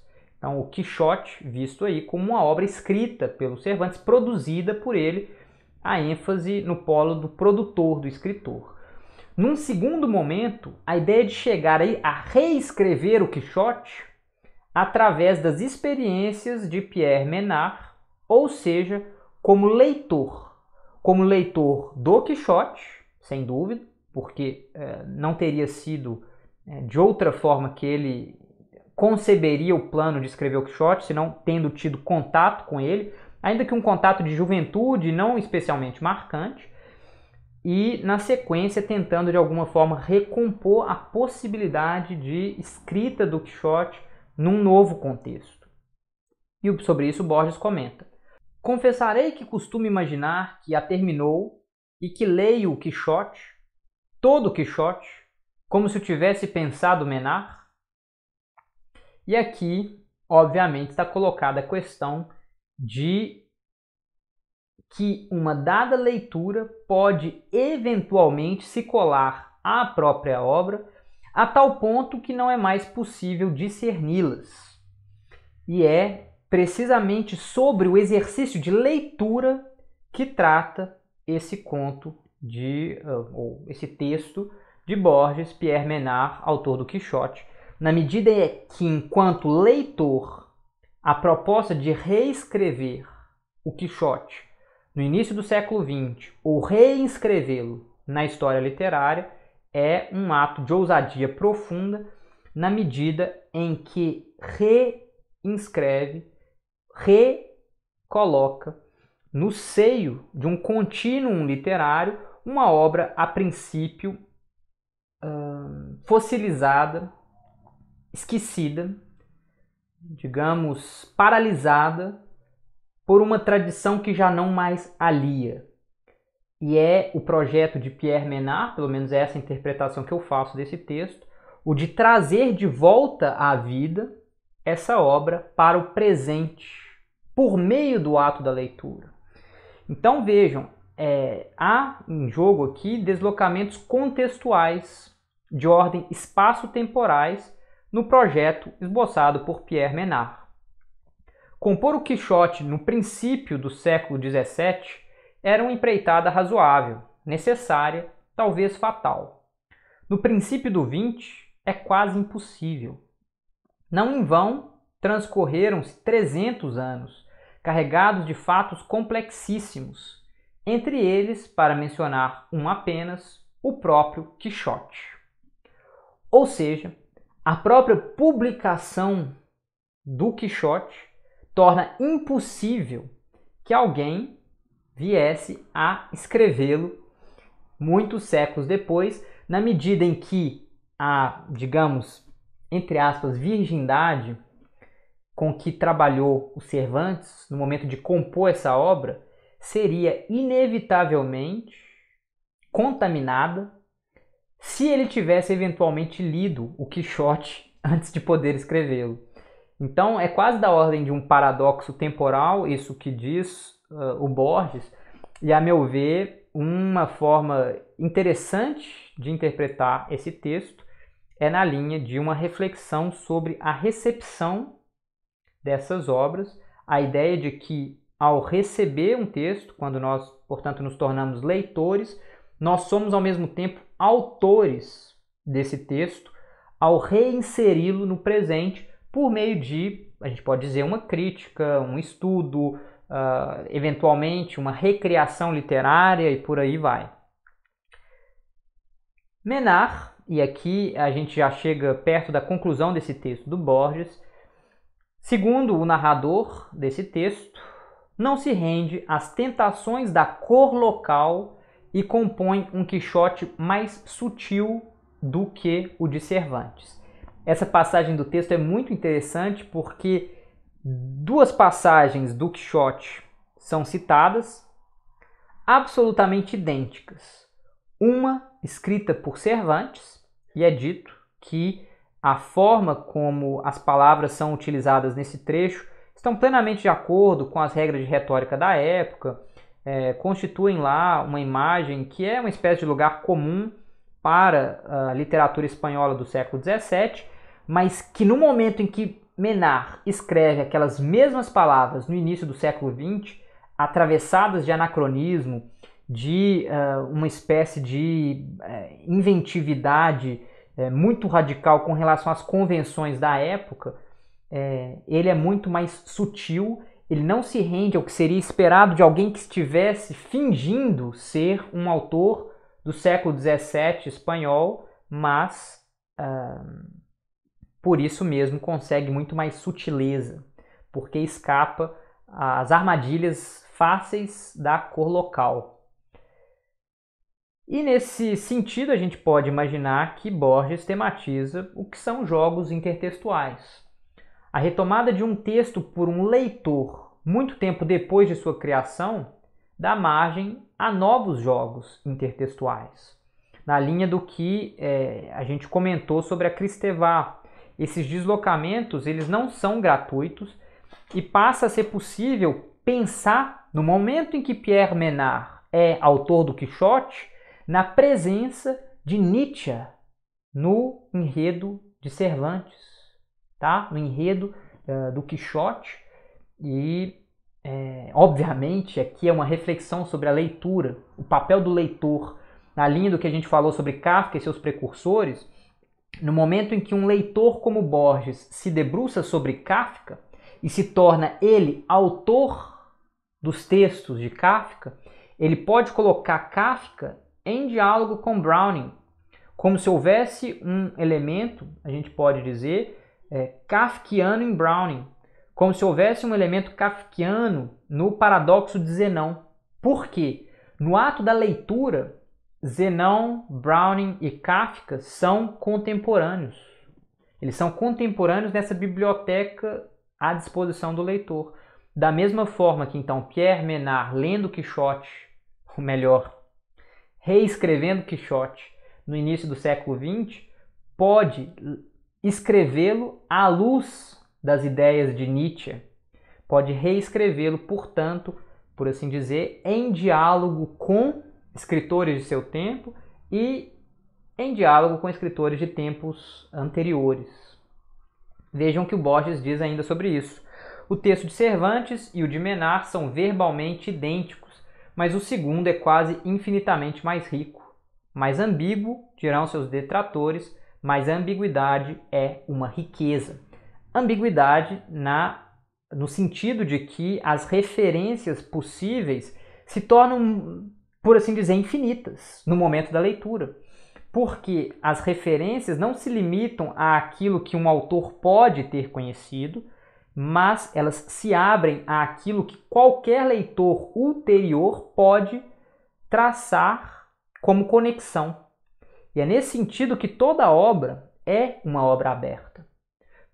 Então, o Quixote, visto aí como uma obra escrita pelo Cervantes, produzida por ele, a ênfase no polo do produtor, do escritor. Num segundo momento, a ideia de chegar a reescrever o Quixote através das experiências de Pierre Menard, ou seja, como leitor, como leitor do Quixote, sem dúvida, porque eh, não teria sido eh, de outra forma que ele conceberia o plano de escrever o Quixote, se não tendo tido contato com ele, ainda que um contato de juventude não especialmente marcante, e na sequência tentando de alguma forma recompor a possibilidade de escrita do Quixote num novo contexto. E sobre isso Borges comenta: Confessarei que costumo imaginar que a terminou e que leio o Quixote, todo o Quixote, como se o tivesse pensado menar, e aqui, obviamente, está colocada a questão de que uma dada leitura pode eventualmente se colar à própria obra a tal ponto que não é mais possível discerni-las. E é precisamente sobre o exercício de leitura que trata esse conto de ou esse texto de Borges, Pierre Menard, autor do Quixote, na medida que, enquanto leitor, a proposta de reescrever o Quixote no início do século XX ou reinscrevê-lo na história literária é um ato de ousadia profunda na medida em que reinscreve, recoloca no seio de um contínuo literário uma obra a princípio hum, fossilizada esquecida, digamos, paralisada por uma tradição que já não mais alia. E é o projeto de Pierre Menard, pelo menos é essa interpretação que eu faço desse texto, o de trazer de volta à vida essa obra para o presente, por meio do ato da leitura. Então vejam, é, há em jogo aqui deslocamentos contextuais de ordem espaço-temporais no projeto esboçado por Pierre Menard. Compor o Quixote no princípio do século XVII era uma empreitada razoável, necessária, talvez fatal. No princípio do XX é quase impossível. Não em vão transcorreram-se 300 anos, carregados de fatos complexíssimos, entre eles, para mencionar um apenas, o próprio Quixote. Ou seja, a própria publicação do Quixote torna impossível que alguém viesse a escrevê-lo muitos séculos depois, na medida em que a, digamos, entre aspas, virgindade com que trabalhou o Cervantes no momento de compor essa obra seria inevitavelmente contaminada se ele tivesse eventualmente lido o Quixote antes de poder escrevê-lo. Então é quase da ordem de um paradoxo temporal isso que diz uh, o Borges, e a meu ver, uma forma interessante de interpretar esse texto é na linha de uma reflexão sobre a recepção dessas obras, a ideia de que ao receber um texto, quando nós, portanto, nos tornamos leitores, nós somos ao mesmo tempo autores desse texto ao reinseri-lo no presente por meio de, a gente pode dizer, uma crítica, um estudo, uh, eventualmente uma recriação literária e por aí vai. Menar, e aqui a gente já chega perto da conclusão desse texto do Borges, segundo o narrador desse texto, não se rende às tentações da cor local e compõe um Quixote mais sutil do que o de Cervantes. Essa passagem do texto é muito interessante porque duas passagens do Quixote são citadas, absolutamente idênticas. Uma escrita por Cervantes, e é dito que a forma como as palavras são utilizadas nesse trecho estão plenamente de acordo com as regras de retórica da época, é, constituem lá uma imagem que é uma espécie de lugar comum para a literatura espanhola do século XVII, mas que no momento em que Menard escreve aquelas mesmas palavras no início do século XX, atravessadas de anacronismo, de uh, uma espécie de uh, inventividade uh, muito radical com relação às convenções da época, é, ele é muito mais sutil ele não se rende ao que seria esperado de alguém que estivesse fingindo ser um autor do século XVII espanhol, mas uh, por isso mesmo consegue muito mais sutileza, porque escapa às armadilhas fáceis da cor local. E nesse sentido, a gente pode imaginar que Borges tematiza o que são jogos intertextuais. A retomada de um texto por um leitor muito tempo depois de sua criação dá margem a novos jogos intertextuais, na linha do que é, a gente comentou sobre a Cristevar. Esses deslocamentos eles não são gratuitos e passa a ser possível pensar no momento em que Pierre Menard é autor do Quixote, na presença de Nietzsche no enredo de Cervantes tá? No enredo uh, do Quixote e é, obviamente aqui é uma reflexão sobre a leitura, o papel do leitor na linha do que a gente falou sobre Kafka e seus precursores. No momento em que um leitor como Borges se debruça sobre Kafka e se torna ele autor dos textos de Kafka, ele pode colocar Kafka em diálogo com Browning, como se houvesse um elemento, a gente pode dizer, é, kafkiano em Browning, como se houvesse um elemento kafkiano no paradoxo de Zenão. Por quê? No ato da leitura, Zenão, Browning e Kafka são contemporâneos. Eles são contemporâneos nessa biblioteca à disposição do leitor. Da mesma forma que então Pierre Menard lendo Quixote, ou melhor, reescrevendo Quixote no início do século XX, pode Escrevê-lo à luz das ideias de Nietzsche pode reescrevê-lo, portanto, por assim dizer, em diálogo com escritores de seu tempo e em diálogo com escritores de tempos anteriores. Vejam que o Borges diz ainda sobre isso. O texto de Cervantes e o de Menar são verbalmente idênticos, mas o segundo é quase infinitamente mais rico, mais ambíguo, dirão seus detratores, mas a ambiguidade é uma riqueza. Ambiguidade na no sentido de que as referências possíveis se tornam, por assim dizer, infinitas no momento da leitura. Porque as referências não se limitam àquilo que um autor pode ter conhecido, mas elas se abrem àquilo que qualquer leitor ulterior pode traçar como conexão e é nesse sentido que toda obra é uma obra aberta.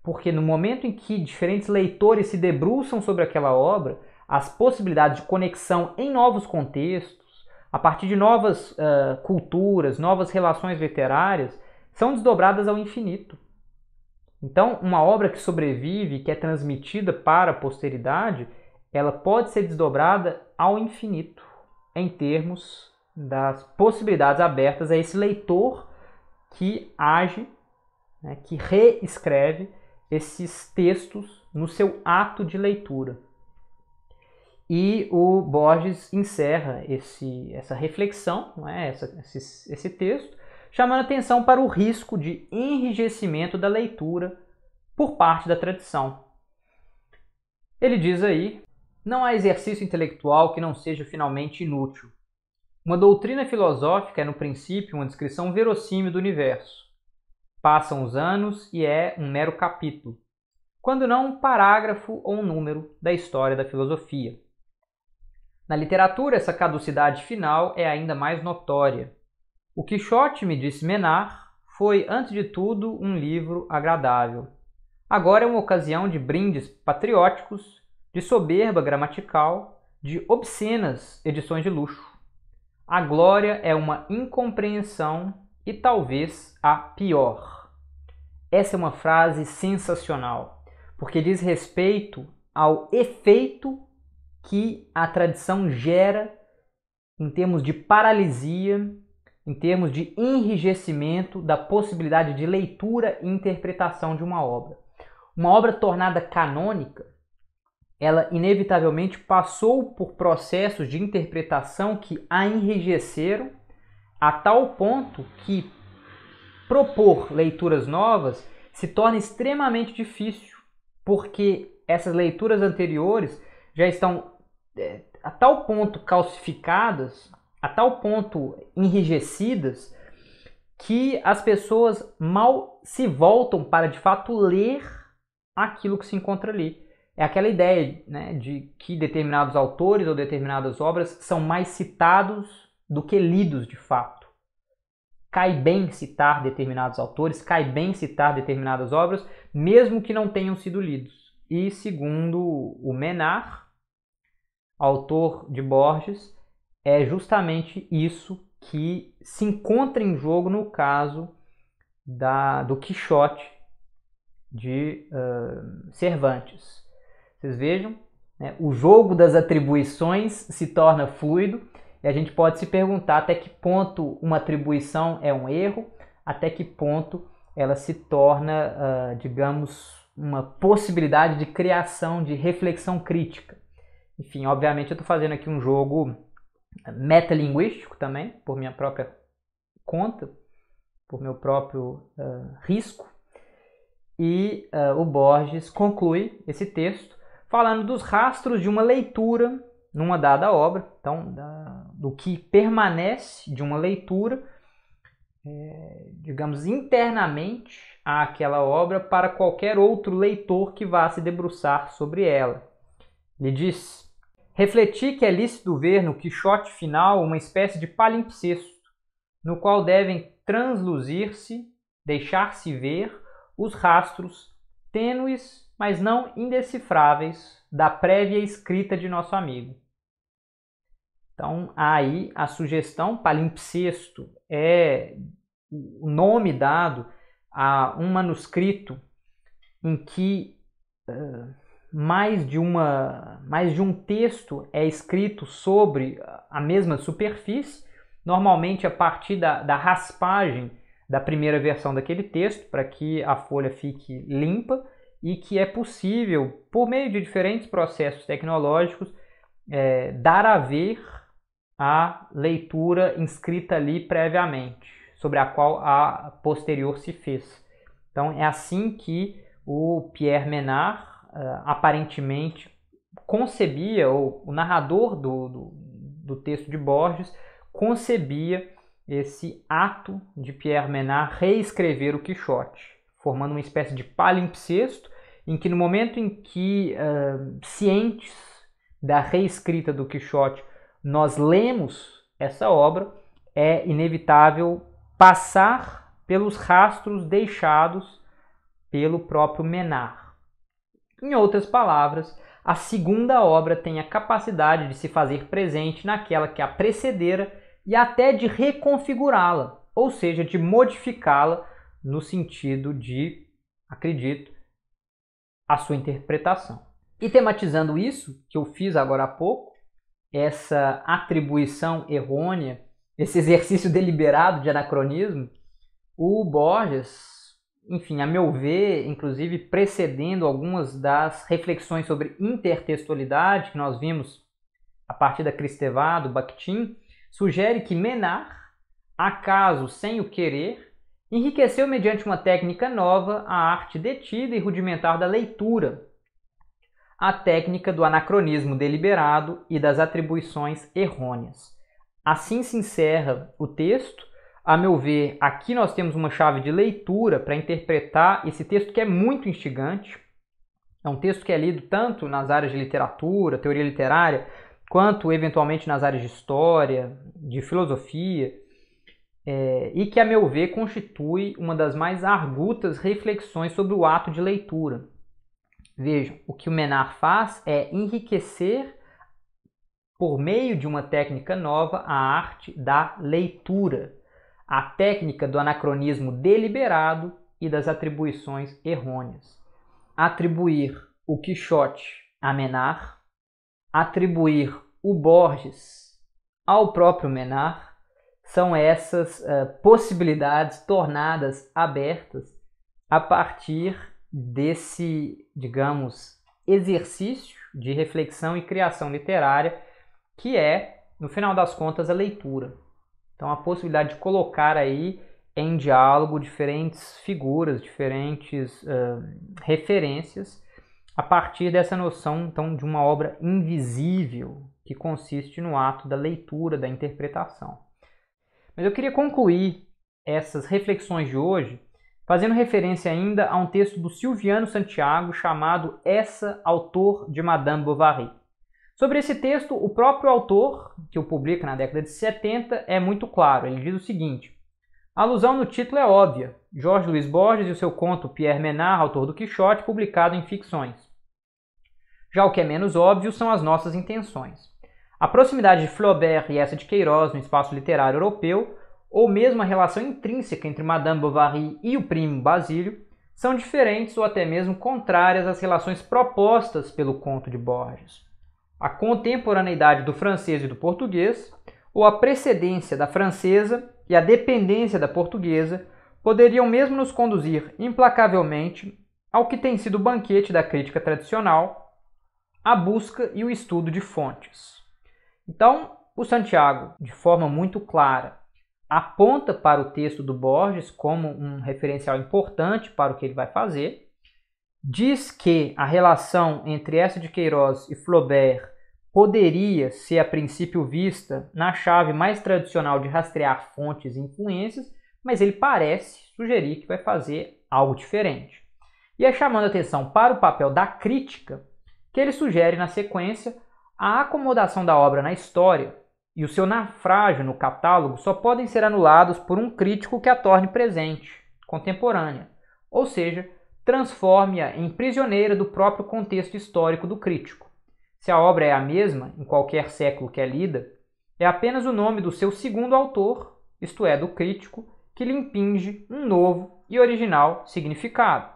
Porque no momento em que diferentes leitores se debruçam sobre aquela obra, as possibilidades de conexão em novos contextos, a partir de novas uh, culturas, novas relações literárias, são desdobradas ao infinito. Então, uma obra que sobrevive, que é transmitida para a posteridade, ela pode ser desdobrada ao infinito, em termos das possibilidades abertas a é esse leitor que age, né, que reescreve esses textos no seu ato de leitura. E o Borges encerra esse, essa reflexão, é, essa, esse, esse texto, chamando atenção para o risco de enrijecimento da leitura por parte da tradição. Ele diz aí: não há exercício intelectual que não seja finalmente inútil. Uma doutrina filosófica é, no princípio, uma descrição verossímil do universo. Passam os anos e é um mero capítulo, quando não um parágrafo ou um número da história da filosofia. Na literatura, essa caducidade final é ainda mais notória. O Quixote, me disse Menar, foi, antes de tudo, um livro agradável. Agora é uma ocasião de brindes patrióticos, de soberba gramatical, de obscenas edições de luxo. A glória é uma incompreensão e talvez a pior. Essa é uma frase sensacional, porque diz respeito ao efeito que a tradição gera em termos de paralisia, em termos de enrijecimento da possibilidade de leitura e interpretação de uma obra. Uma obra tornada canônica ela inevitavelmente passou por processos de interpretação que a enrijeceram a tal ponto que propor leituras novas se torna extremamente difícil, porque essas leituras anteriores já estão é, a tal ponto calcificadas, a tal ponto enrijecidas, que as pessoas mal se voltam para de fato ler aquilo que se encontra ali. É aquela ideia né, de que determinados autores ou determinadas obras são mais citados do que lidos de fato. Cai bem citar determinados autores, cai bem citar determinadas obras, mesmo que não tenham sido lidos. E segundo o Menar, autor de Borges, é justamente isso que se encontra em jogo no caso da, do Quixote de uh, Cervantes. Vocês vejam, né? o jogo das atribuições se torna fluido e a gente pode se perguntar até que ponto uma atribuição é um erro, até que ponto ela se torna, uh, digamos, uma possibilidade de criação, de reflexão crítica. Enfim, obviamente eu estou fazendo aqui um jogo metalinguístico também, por minha própria conta, por meu próprio uh, risco. E uh, o Borges conclui esse texto falando dos rastros de uma leitura numa dada obra, então da, do que permanece de uma leitura, é, digamos, internamente àquela obra para qualquer outro leitor que vá se debruçar sobre ela. Ele diz: refleti que é lícito ver no Quixote final uma espécie de palimpsesto, no qual devem transluzir-se, deixar-se ver os rastros tênues mas não indecifráveis da prévia escrita de nosso amigo. Então, aí a sugestão palimpsesto é o nome dado a um manuscrito em que uh, mais de uma mais de um texto é escrito sobre a mesma superfície, normalmente a partir da, da raspagem da primeira versão daquele texto para que a folha fique limpa e que é possível, por meio de diferentes processos tecnológicos, é, dar a ver a leitura inscrita ali previamente, sobre a qual a posterior se fez. Então é assim que o Pierre Menard uh, aparentemente concebia, ou o narrador do, do, do, texto de Borges concebia esse ato de Pierre Menard reescrever o Quixote, formando uma espécie de palimpsesto em que no momento em que, uh, cientes da reescrita do Quixote, nós lemos essa obra, é inevitável passar pelos rastros deixados pelo próprio Menar. Em outras palavras, a segunda obra tem a capacidade de se fazer presente naquela que a precedera e até de reconfigurá-la, ou seja, de modificá-la no sentido de, acredito, a sua interpretação. E tematizando isso, que eu fiz agora há pouco, essa atribuição errônea, esse exercício deliberado de anacronismo, o Borges, enfim, a meu ver, inclusive precedendo algumas das reflexões sobre intertextualidade que nós vimos a partir da Kristeva, do Bakhtin, sugere que Menar, acaso sem o querer, Enriqueceu mediante uma técnica nova a arte detida e rudimentar da leitura, a técnica do anacronismo deliberado e das atribuições errôneas. Assim se encerra o texto. A meu ver, aqui nós temos uma chave de leitura para interpretar esse texto que é muito instigante. É um texto que é lido tanto nas áreas de literatura, teoria literária, quanto eventualmente nas áreas de história, de filosofia é, e que, a meu ver, constitui uma das mais argutas reflexões sobre o ato de leitura. Vejam, o que o Menar faz é enriquecer, por meio de uma técnica nova, a arte da leitura, a técnica do anacronismo deliberado e das atribuições errôneas. Atribuir o Quixote a Menar, atribuir o Borges ao próprio Menar são essas uh, possibilidades tornadas abertas a partir desse, digamos, exercício de reflexão e criação literária que é, no final das contas, a leitura. Então, a possibilidade de colocar aí em diálogo diferentes figuras, diferentes uh, referências, a partir dessa noção então de uma obra invisível que consiste no ato da leitura, da interpretação. Mas eu queria concluir essas reflexões de hoje fazendo referência ainda a um texto do Silviano Santiago chamado Essa, autor de Madame Bovary. Sobre esse texto, o próprio autor, que o publica na década de 70, é muito claro. Ele diz o seguinte: a alusão no título é óbvia. Jorge Luiz Borges e o seu conto Pierre Menard, autor do Quixote, publicado em Ficções. Já o que é menos óbvio são as nossas intenções. A proximidade de Flaubert e essa de Queiroz no espaço literário europeu, ou mesmo a relação intrínseca entre Madame Bovary e o primo Basílio, são diferentes ou até mesmo contrárias às relações propostas pelo conto de Borges. A contemporaneidade do francês e do português, ou a precedência da francesa e a dependência da portuguesa, poderiam mesmo nos conduzir implacavelmente ao que tem sido o banquete da crítica tradicional, a busca e o estudo de fontes. Então, o Santiago, de forma muito clara, aponta para o texto do Borges como um referencial importante para o que ele vai fazer. Diz que a relação entre essa de Queiroz e Flaubert poderia ser a princípio vista na chave mais tradicional de rastrear fontes e influências, mas ele parece sugerir que vai fazer algo diferente. E é chamando atenção para o papel da crítica que ele sugere na sequência a acomodação da obra na história e o seu naufrágio no catálogo só podem ser anulados por um crítico que a torne presente, contemporânea, ou seja, transforme-a em prisioneira do próprio contexto histórico do crítico. Se a obra é a mesma, em qualquer século que é lida, é apenas o nome do seu segundo autor, isto é, do crítico, que lhe impinge um novo e original significado.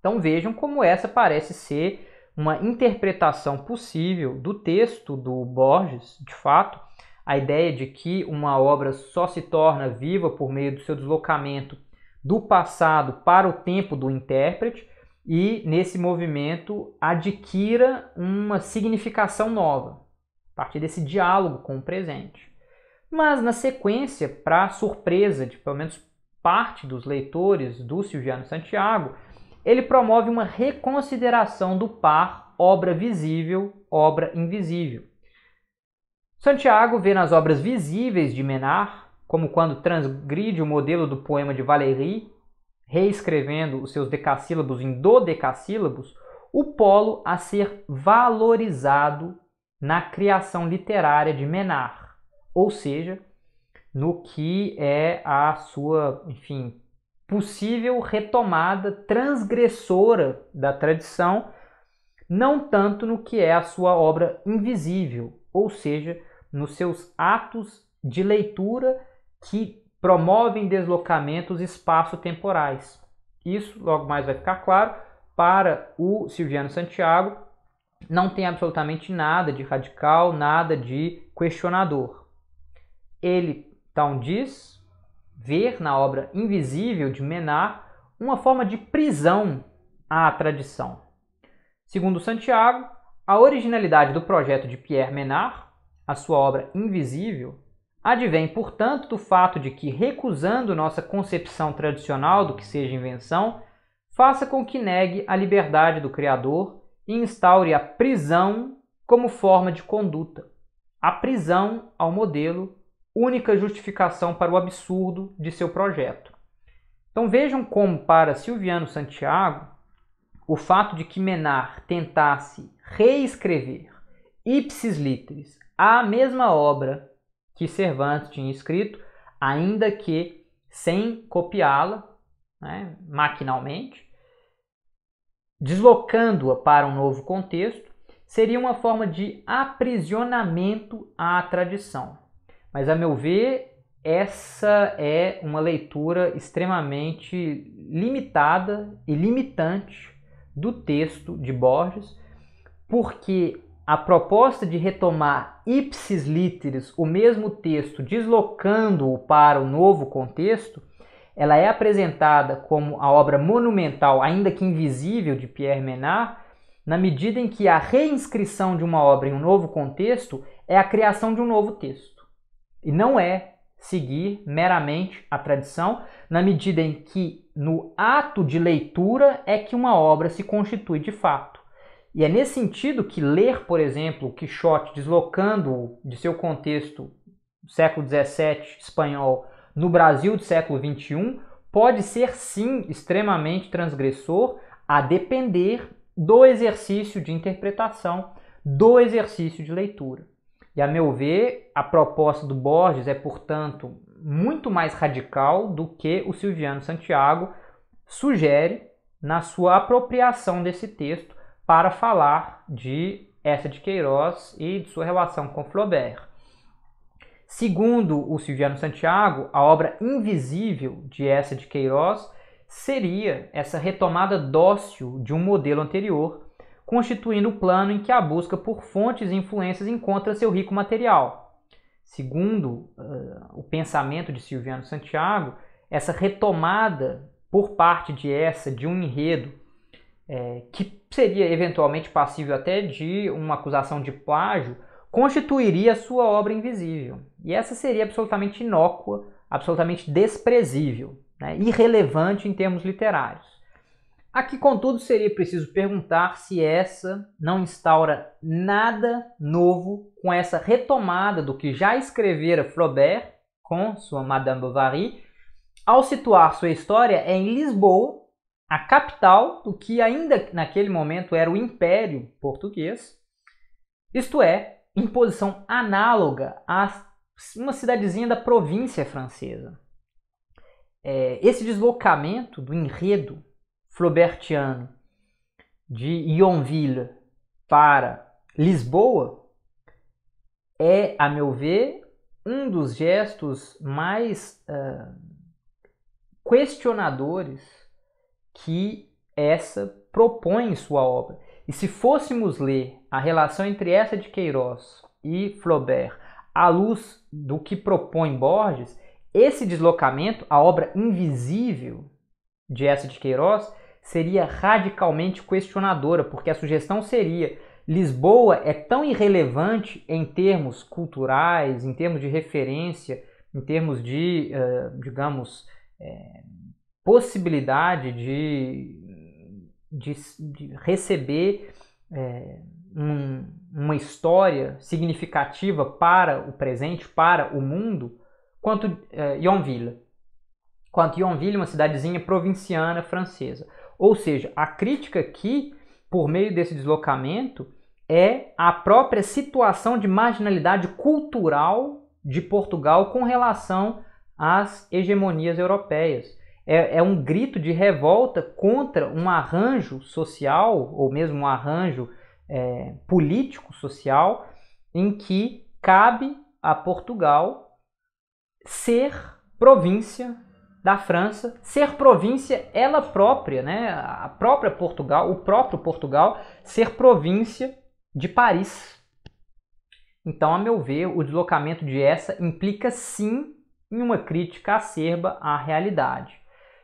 Então vejam como essa parece ser uma interpretação possível do texto do Borges, de fato, a ideia de que uma obra só se torna viva por meio do seu deslocamento do passado para o tempo do intérprete e nesse movimento adquira uma significação nova, a partir desse diálogo com o presente. Mas na sequência, para surpresa de pelo menos parte dos leitores do Silviano Santiago, ele promove uma reconsideração do par obra visível, obra invisível. Santiago vê nas obras visíveis de Menard, como quando transgride o modelo do poema de Valéry, reescrevendo os seus decassílabos em dodecassílabos, o polo a ser valorizado na criação literária de Menard, ou seja, no que é a sua, enfim, possível retomada transgressora da tradição, não tanto no que é a sua obra invisível, ou seja, nos seus atos de leitura que promovem deslocamentos espaço-temporais. Isso, logo mais vai ficar claro, para o Silviano Santiago não tem absolutamente nada de radical, nada de questionador. Ele então diz ver na obra invisível de Menard uma forma de prisão à tradição. Segundo Santiago, a originalidade do projeto de Pierre Menard, a sua obra Invisível, advém, portanto, do fato de que, recusando nossa concepção tradicional do que seja invenção, faça com que negue a liberdade do Criador e instaure a prisão como forma de conduta, a prisão ao modelo única justificação para o absurdo de seu projeto. Então vejam como, para Silviano Santiago, o fato de que Menar tentasse reescrever ipsis literis a mesma obra que Cervantes tinha escrito, ainda que sem copiá-la né, maquinalmente, deslocando-a para um novo contexto, seria uma forma de aprisionamento à tradição. Mas, a meu ver, essa é uma leitura extremamente limitada e limitante do texto de Borges, porque a proposta de retomar ipsis literis o mesmo texto, deslocando-o para o novo contexto, ela é apresentada como a obra monumental, ainda que invisível, de Pierre Menard, na medida em que a reinscrição de uma obra em um novo contexto é a criação de um novo texto. E não é seguir meramente a tradição, na medida em que no ato de leitura é que uma obra se constitui de fato. E é nesse sentido que ler, por exemplo, Quixote deslocando-o de seu contexto século XVII espanhol no Brasil do século XXI pode ser sim extremamente transgressor a depender do exercício de interpretação, do exercício de leitura. E a meu ver, a proposta do Borges é, portanto, muito mais radical do que o Silviano Santiago sugere na sua apropriação desse texto para falar de essa de Queiroz e de sua relação com Flaubert. Segundo o Silviano Santiago, a obra invisível de essa de Queiroz seria essa retomada dócil de um modelo anterior constituindo o plano em que a busca por fontes e influências encontra seu rico material. Segundo uh, o pensamento de Silviano Santiago, essa retomada por parte de essa de um enredo é, que seria eventualmente passível até de uma acusação de plágio, constituiria sua obra invisível. E essa seria absolutamente inócua, absolutamente desprezível, né, irrelevante em termos literários. Aqui, contudo, seria preciso perguntar se essa não instaura nada novo com essa retomada do que já escrevera Flaubert com sua Madame Bovary, ao situar sua história em Lisboa, a capital do que ainda naquele momento era o Império Português, isto é, em posição análoga a uma cidadezinha da província francesa. É, esse deslocamento do enredo Flaubertiano de Yonville para Lisboa é, a meu ver, um dos gestos mais uh, questionadores que essa propõe em sua obra. E se fôssemos ler a relação entre essa de Queiroz e Flaubert à luz do que propõe Borges, esse deslocamento, a obra invisível de essa de Queiroz, seria radicalmente questionadora, porque a sugestão seria: Lisboa é tão irrelevante em termos culturais, em termos de referência, em termos de, uh, digamos, é, possibilidade de, de, de receber é, um, uma história significativa para o presente, para o mundo, quanto Yonville. Quanto Yonville, uma cidadezinha provinciana francesa. Ou seja, a crítica aqui, por meio desse deslocamento, é a própria situação de marginalidade cultural de Portugal com relação às hegemonias europeias. É, é, um grito de revolta contra um arranjo social, ou mesmo um arranjo é, político-social, em que cabe a Portugal ser província da França, ser província ela própria, né, a própria Portugal, o próprio Portugal, ser província de Paris. Então, a meu ver, o deslocamento de essa implica sim em uma crítica acerba à realidade.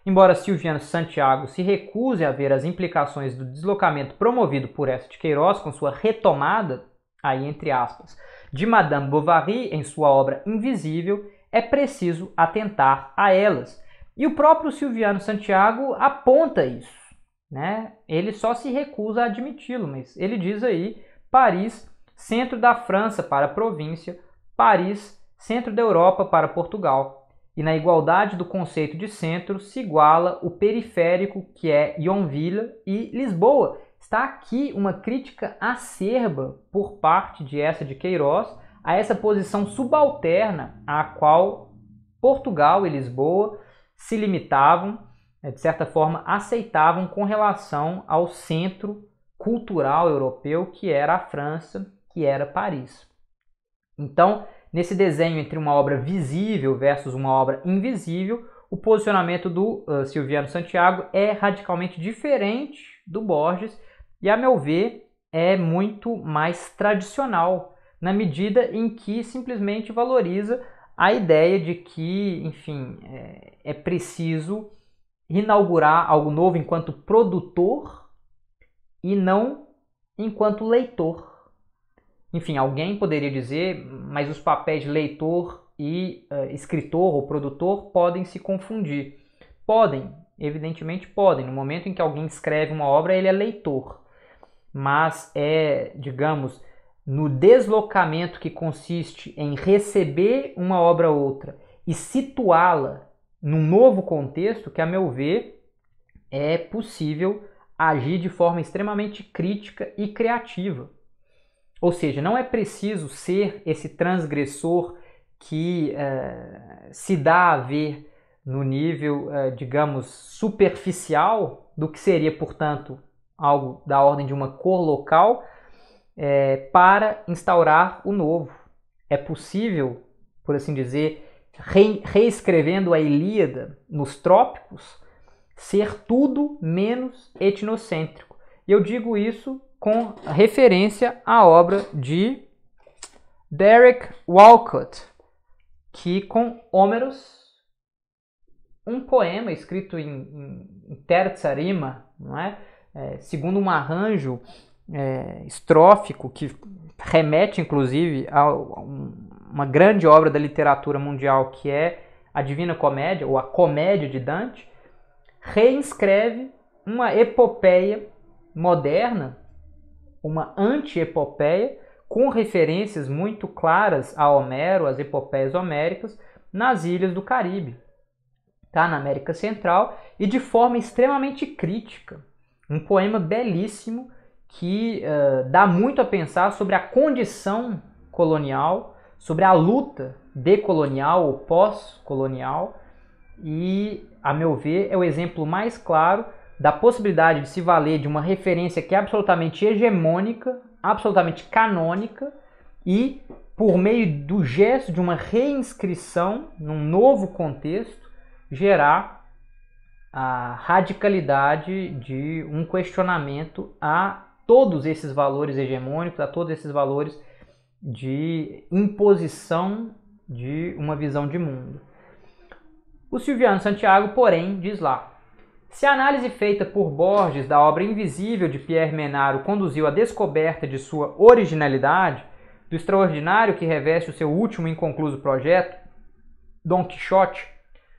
Embora Silviano Santiago se recuse a ver as implicações do deslocamento promovido por essa de Queiroz com sua retomada, aí entre aspas, de Madame Bovary em sua obra Invisível, é preciso atentar a elas, e o próprio Silviano Santiago aponta isso. Né? Ele só se recusa a admiti-lo, mas ele diz aí Paris, centro da França para a província, Paris, centro da Europa para Portugal. E na igualdade do conceito de centro se iguala o periférico, que é Yonville, e Lisboa. Está aqui uma crítica acerba por parte de essa de Queiroz a essa posição subalterna a qual Portugal e Lisboa se limitavam, né, de certa forma, aceitavam com relação ao centro cultural europeu que era a França, que era Paris. Então, nesse desenho entre uma obra visível versus uma obra invisível, o posicionamento do uh, Silviano Santiago é radicalmente diferente do Borges e, a meu ver, é muito mais tradicional, na medida em que simplesmente valoriza a ideia de que, enfim, é, é preciso inaugurar algo novo enquanto produtor e não enquanto leitor. Enfim, alguém poderia dizer, mas os papéis de leitor e uh, escritor ou produtor podem se confundir. Podem, evidentemente podem. No momento em que alguém escreve uma obra, ele é leitor. Mas é, digamos, no deslocamento que consiste em receber uma obra ou outra e situá-la num novo contexto, que a meu ver é possível agir de forma extremamente crítica e criativa. Ou seja, não é preciso ser esse transgressor que eh, se dá a ver no nível, eh, digamos, superficial do que seria, portanto, algo da ordem de uma cor local, é, para instaurar o novo. É possível, por assim dizer, re reescrevendo a Ilíada nos trópicos, ser tudo menos etnocêntrico. E eu digo isso com referência à obra de Derek Walcott, que com Homeros, um poema escrito em, em, em terza rima, não é? é? segundo um arranjo é, estrófico, que remete inclusive a uma grande obra da literatura mundial que é a Divina Comédia, ou a Comédia de Dante, reinscreve uma epopeia moderna, uma anti-epopeia, com referências muito claras a Homero, as epopeias homéricas, nas ilhas do Caribe, tá? na América Central, e de forma extremamente crítica. Um poema belíssimo que uh, dá muito a pensar sobre a condição colonial, sobre a luta decolonial ou pós-colonial, e, a meu ver, é o exemplo mais claro da possibilidade de se valer de uma referência que é absolutamente hegemônica, absolutamente canônica, e por meio do gesto de uma reinscrição num novo contexto, gerar a radicalidade de um questionamento à todos esses valores hegemônicos, a todos esses valores de imposição de uma visão de mundo. O Silviano Santiago, porém, diz lá: se a análise feita por Borges da obra invisível de Pierre Menaro conduziu à descoberta de sua originalidade, do extraordinário que reveste o seu último inconcluso projeto, Dom Quixote,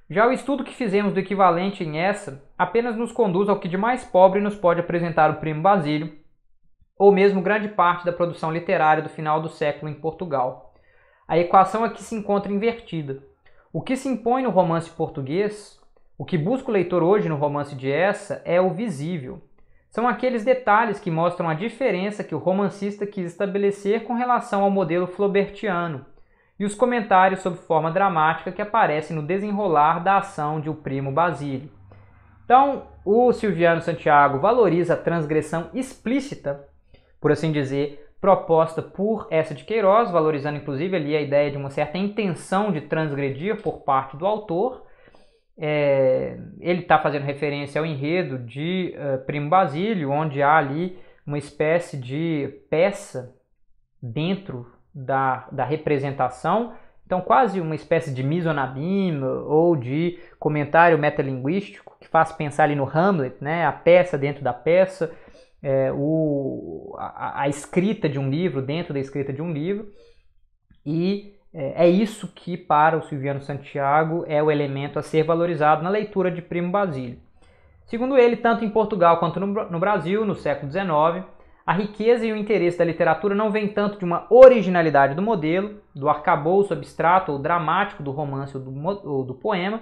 já o estudo que fizemos do equivalente em essa apenas nos conduz ao que de mais pobre nos pode apresentar o primo Basílio ou mesmo grande parte da produção literária do final do século em Portugal. A equação aqui é se encontra invertida. O que se impõe no romance português, o que busca o leitor hoje no romance de essa, é o visível. São aqueles detalhes que mostram a diferença que o romancista quis estabelecer com relação ao modelo flobertiano e os comentários sob forma dramática que aparecem no desenrolar da ação de O Primo Basílio. Então, o Silviano Santiago valoriza a transgressão explícita por assim dizer, proposta por essa de Queiroz, valorizando inclusive ali a ideia de uma certa intenção de transgredir por parte do autor. É, ele está fazendo referência ao enredo de uh, Primo Basílio, onde há ali uma espécie de peça dentro da, da representação, então quase uma espécie de misonabim ou de comentário metalinguístico que faz pensar ali no Hamlet, né, a peça dentro da peça, é, o, a, a, escrita de um livro, dentro da escrita de um livro, e é, é isso que, para o Silviano Santiago, é o elemento a ser valorizado na leitura de Primo Basílio. Segundo ele, tanto em Portugal quanto no, no Brasil, no século XIX, a riqueza e o interesse da literatura não vem tanto de uma originalidade do modelo, do arcabouço abstrato ou dramático do romance ou do, ou do poema,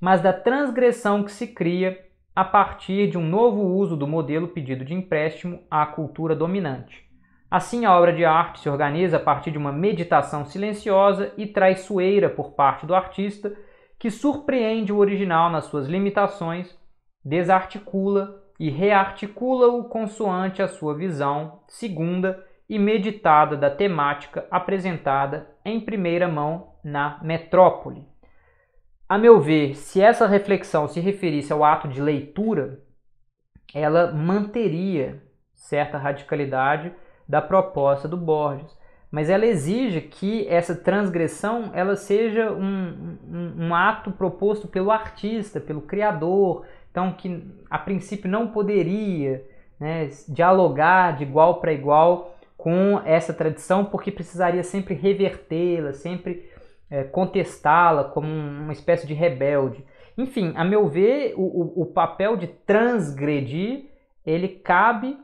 mas da transgressão que se cria a partir de um novo uso do modelo pedido de empréstimo à cultura dominante. Assim, a obra de arte se organiza a partir de uma meditação silenciosa e traiçoeira por parte do artista, que surpreende o original nas suas limitações, desarticula e rearticula-o consoante a sua visão segunda e meditada da temática apresentada em primeira mão na metrópole. A meu ver, se essa reflexão se referisse ao ato de leitura, ela manteria certa radicalidade da proposta do Borges, mas ela exige que essa transgressão ela seja um, um, um ato proposto pelo artista, pelo criador, então que a princípio não poderia né, dialogar de igual para igual com essa tradição, porque precisaria sempre revertê-la, sempre é, contestá-la como uma espécie de rebelde. Enfim, a meu ver, o, o papel de transgredir ele cabe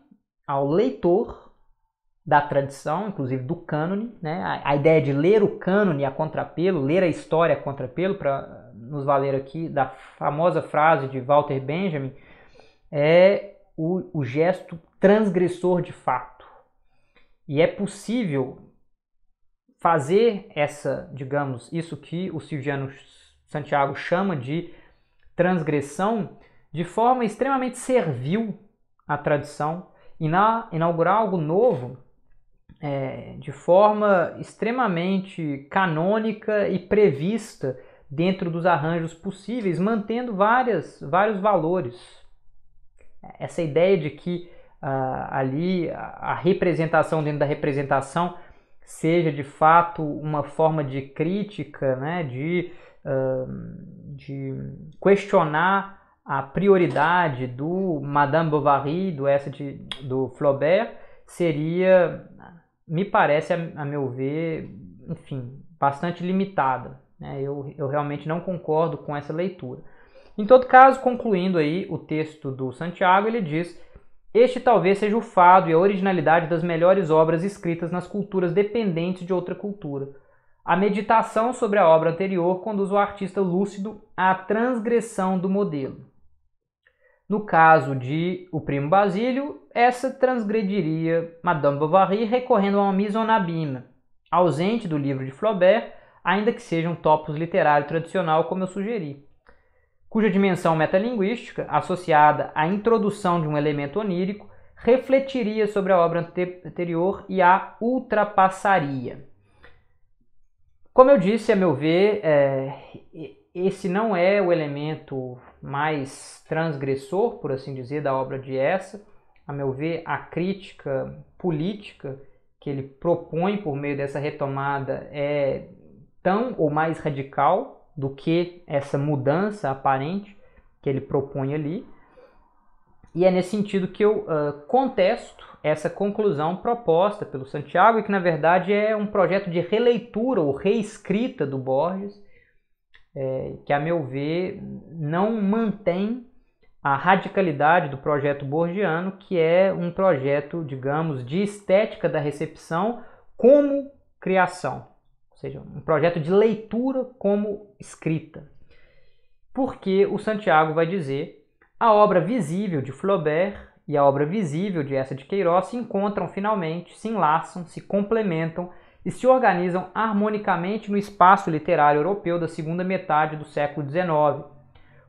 ao leitor da tradição, inclusive do cânone, né? a, a ideia de ler o cânone a contrapelo, ler a história a contrapelo, para nos valer aqui da famosa frase de Walter Benjamin, é o, o gesto transgressor de fato. E é possível fazer essa, digamos, isso que o Silviano Santiago chama de transgressão de forma extremamente servil à tradição, e inaugurar algo novo é, de forma extremamente canônica e prevista dentro dos arranjos possíveis, mantendo várias, vários valores. Essa ideia de que ah, ali a representação dentro da representação seja de fato uma forma de crítica, né, de, uh, de questionar a prioridade do Madame Bovary, do essa de, do Flaubert, seria, me parece, a, a meu ver, enfim, bastante limitada. Né? Eu, eu realmente não concordo com essa leitura. Em todo caso, concluindo aí o texto do Santiago, ele diz este talvez seja o fado e a originalidade das melhores obras escritas nas culturas dependentes de outra cultura. A meditação sobre a obra anterior conduz o artista lúcido à transgressão do modelo. No caso de O Primo Basílio, essa transgrediria Madame Bovary recorrendo a uma mise en abîme, ausente do livro de Flaubert, ainda que seja um topos literário tradicional, como eu sugeri cuja dimensão metalinguística, associada à introdução de um elemento onírico, refletiria sobre a obra anterior e a ultrapassaria. Como eu disse, a meu ver, é, esse não é o elemento mais transgressor, por assim dizer, da obra de essa. A meu ver, a crítica política que ele propõe por meio dessa retomada é tão ou mais radical do que essa mudança aparente que ele propõe ali. E é nesse sentido que eu uh, contesto essa conclusão proposta pelo Santiago e que, na verdade, é um projeto de releitura ou reescrita do Borges, é, que, a meu ver, não mantém a radicalidade do projeto borgiano, que é um projeto, digamos, de estética da recepção como criação ou seja, um projeto de leitura como escrita. Porque o Santiago vai dizer: a obra visível de Flaubert e a obra visível de essa de Queiroz se encontram finalmente, se enlaçam, se complementam e se organizam harmonicamente no espaço literário europeu da segunda metade do século XIX.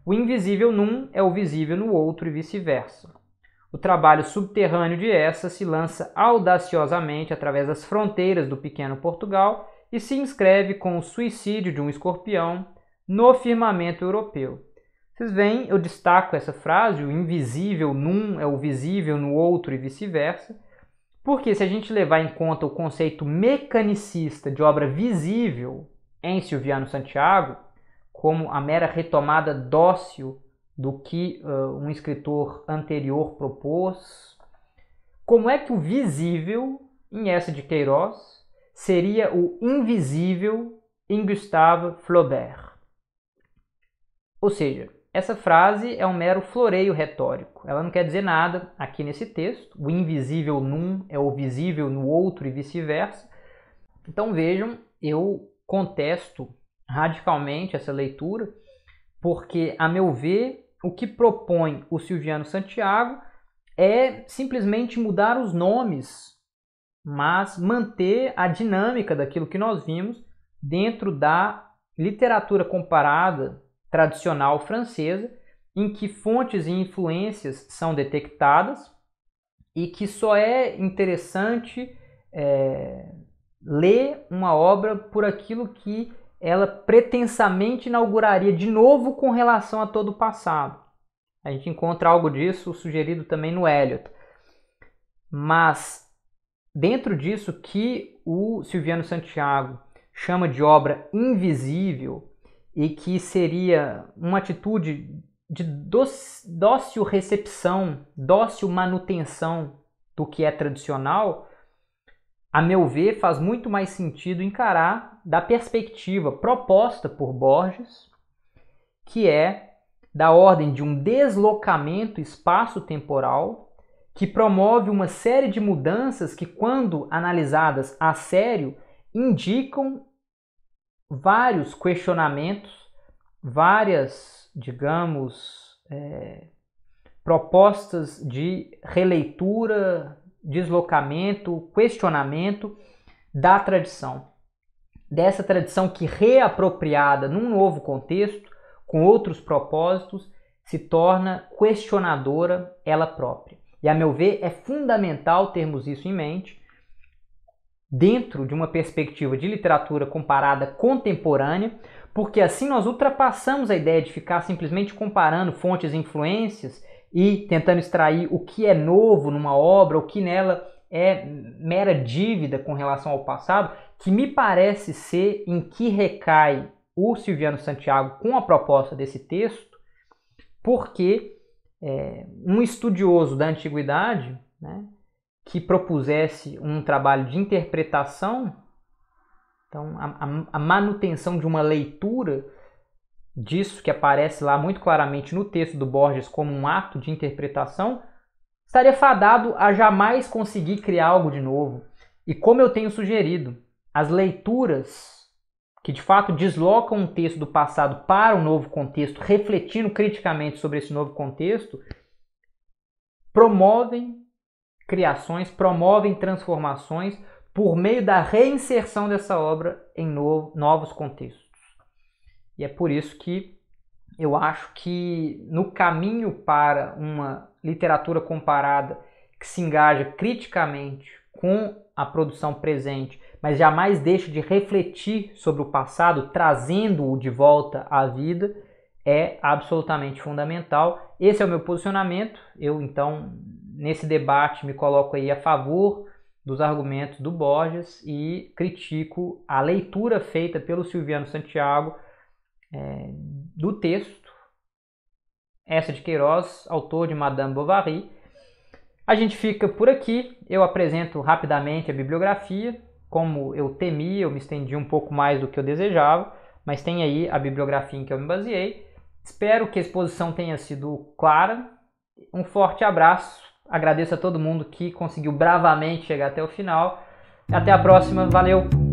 O invisível num é o visível no outro e vice-versa. O trabalho subterrâneo de essa se lança audaciosamente através das fronteiras do pequeno Portugal e se inscreve com o suicídio de um escorpião no firmamento europeu. Vocês veem, eu destaco essa frase, o invisível num é o visível no outro e vice-versa, porque se a gente levar em conta o conceito mecanicista de obra visível em Silviano Santiago, como a mera retomada dócil do que uh, um escritor anterior propôs, como é que o visível, em essa de Queiroz, seria o invisível em Gustave Flaubert. Ou seja, essa frase é um mero floreio retórico. Ela não quer dizer nada aqui nesse texto. O invisível num é o visível no outro e vice-versa. Então vejam, eu contesto radicalmente essa leitura, porque, a meu ver, o que propõe o Silviano Santiago é simplesmente mudar os nomes mas manter a dinâmica daquilo que nós vimos dentro da literatura comparada tradicional francesa, em que fontes e influências são detectadas e que só é interessante é, ler uma obra por aquilo que ela pretensamente inauguraria de novo com relação a todo o passado. A gente encontra algo disso sugerido também no Eliot. Mas Dentro disso que o Silviano Santiago chama de obra invisível e que seria uma atitude de dócil recepção, dócil manutenção do que é tradicional, a meu ver, faz muito mais sentido encarar da perspectiva proposta por Borges, que é da ordem de um deslocamento espaço-temporal que promove uma série de mudanças que, quando analisadas a sério, indicam vários questionamentos, várias, digamos, é, propostas de releitura, deslocamento, questionamento da tradição. Dessa tradição que, reapropriada num novo contexto, com outros propósitos, se torna questionadora ela própria. E a meu ver, é fundamental termos isso em mente dentro de uma perspectiva de literatura comparada contemporânea, porque assim nós ultrapassamos a ideia de ficar simplesmente comparando fontes e influências e tentando extrair o que é novo numa obra, o que nela é mera dívida com relação ao passado, que me parece ser em que recai o Silviano Santiago com a proposta desse texto, porque é, um estudioso da antiguidade né, que propusesse um trabalho de interpretação, então a, a manutenção de uma leitura disso que aparece lá muito claramente no texto do Borges como um ato de interpretação, estaria fadado a jamais conseguir criar algo de novo. E como eu tenho sugerido, as leituras que de fato deslocam um texto do passado para um novo contexto, refletindo criticamente sobre esse novo contexto, promovem criações, promovem transformações por meio da reinserção dessa obra em novo, novos contextos. E é por isso que eu acho que no caminho para uma literatura comparada que se engaja criticamente com a produção presente mas jamais deixe de refletir sobre o passado, trazendo-o de volta à vida, é absolutamente fundamental. Esse é o meu posicionamento. Eu, então, nesse debate, me coloco aí a favor dos argumentos do Borges e critico a leitura feita pelo Silviano Santiago é, do texto, essa de Queiroz, autor de Madame Bovary. A gente fica por aqui. Eu apresento rapidamente a bibliografia como eu temia, eu me estendi um pouco mais do que eu desejava, mas tem aí a bibliografia em que eu me baseei. Espero que a exposição tenha sido clara. Um forte abraço. Agradeço a todo mundo que conseguiu bravamente chegar até o final. Até a próxima. Valeu!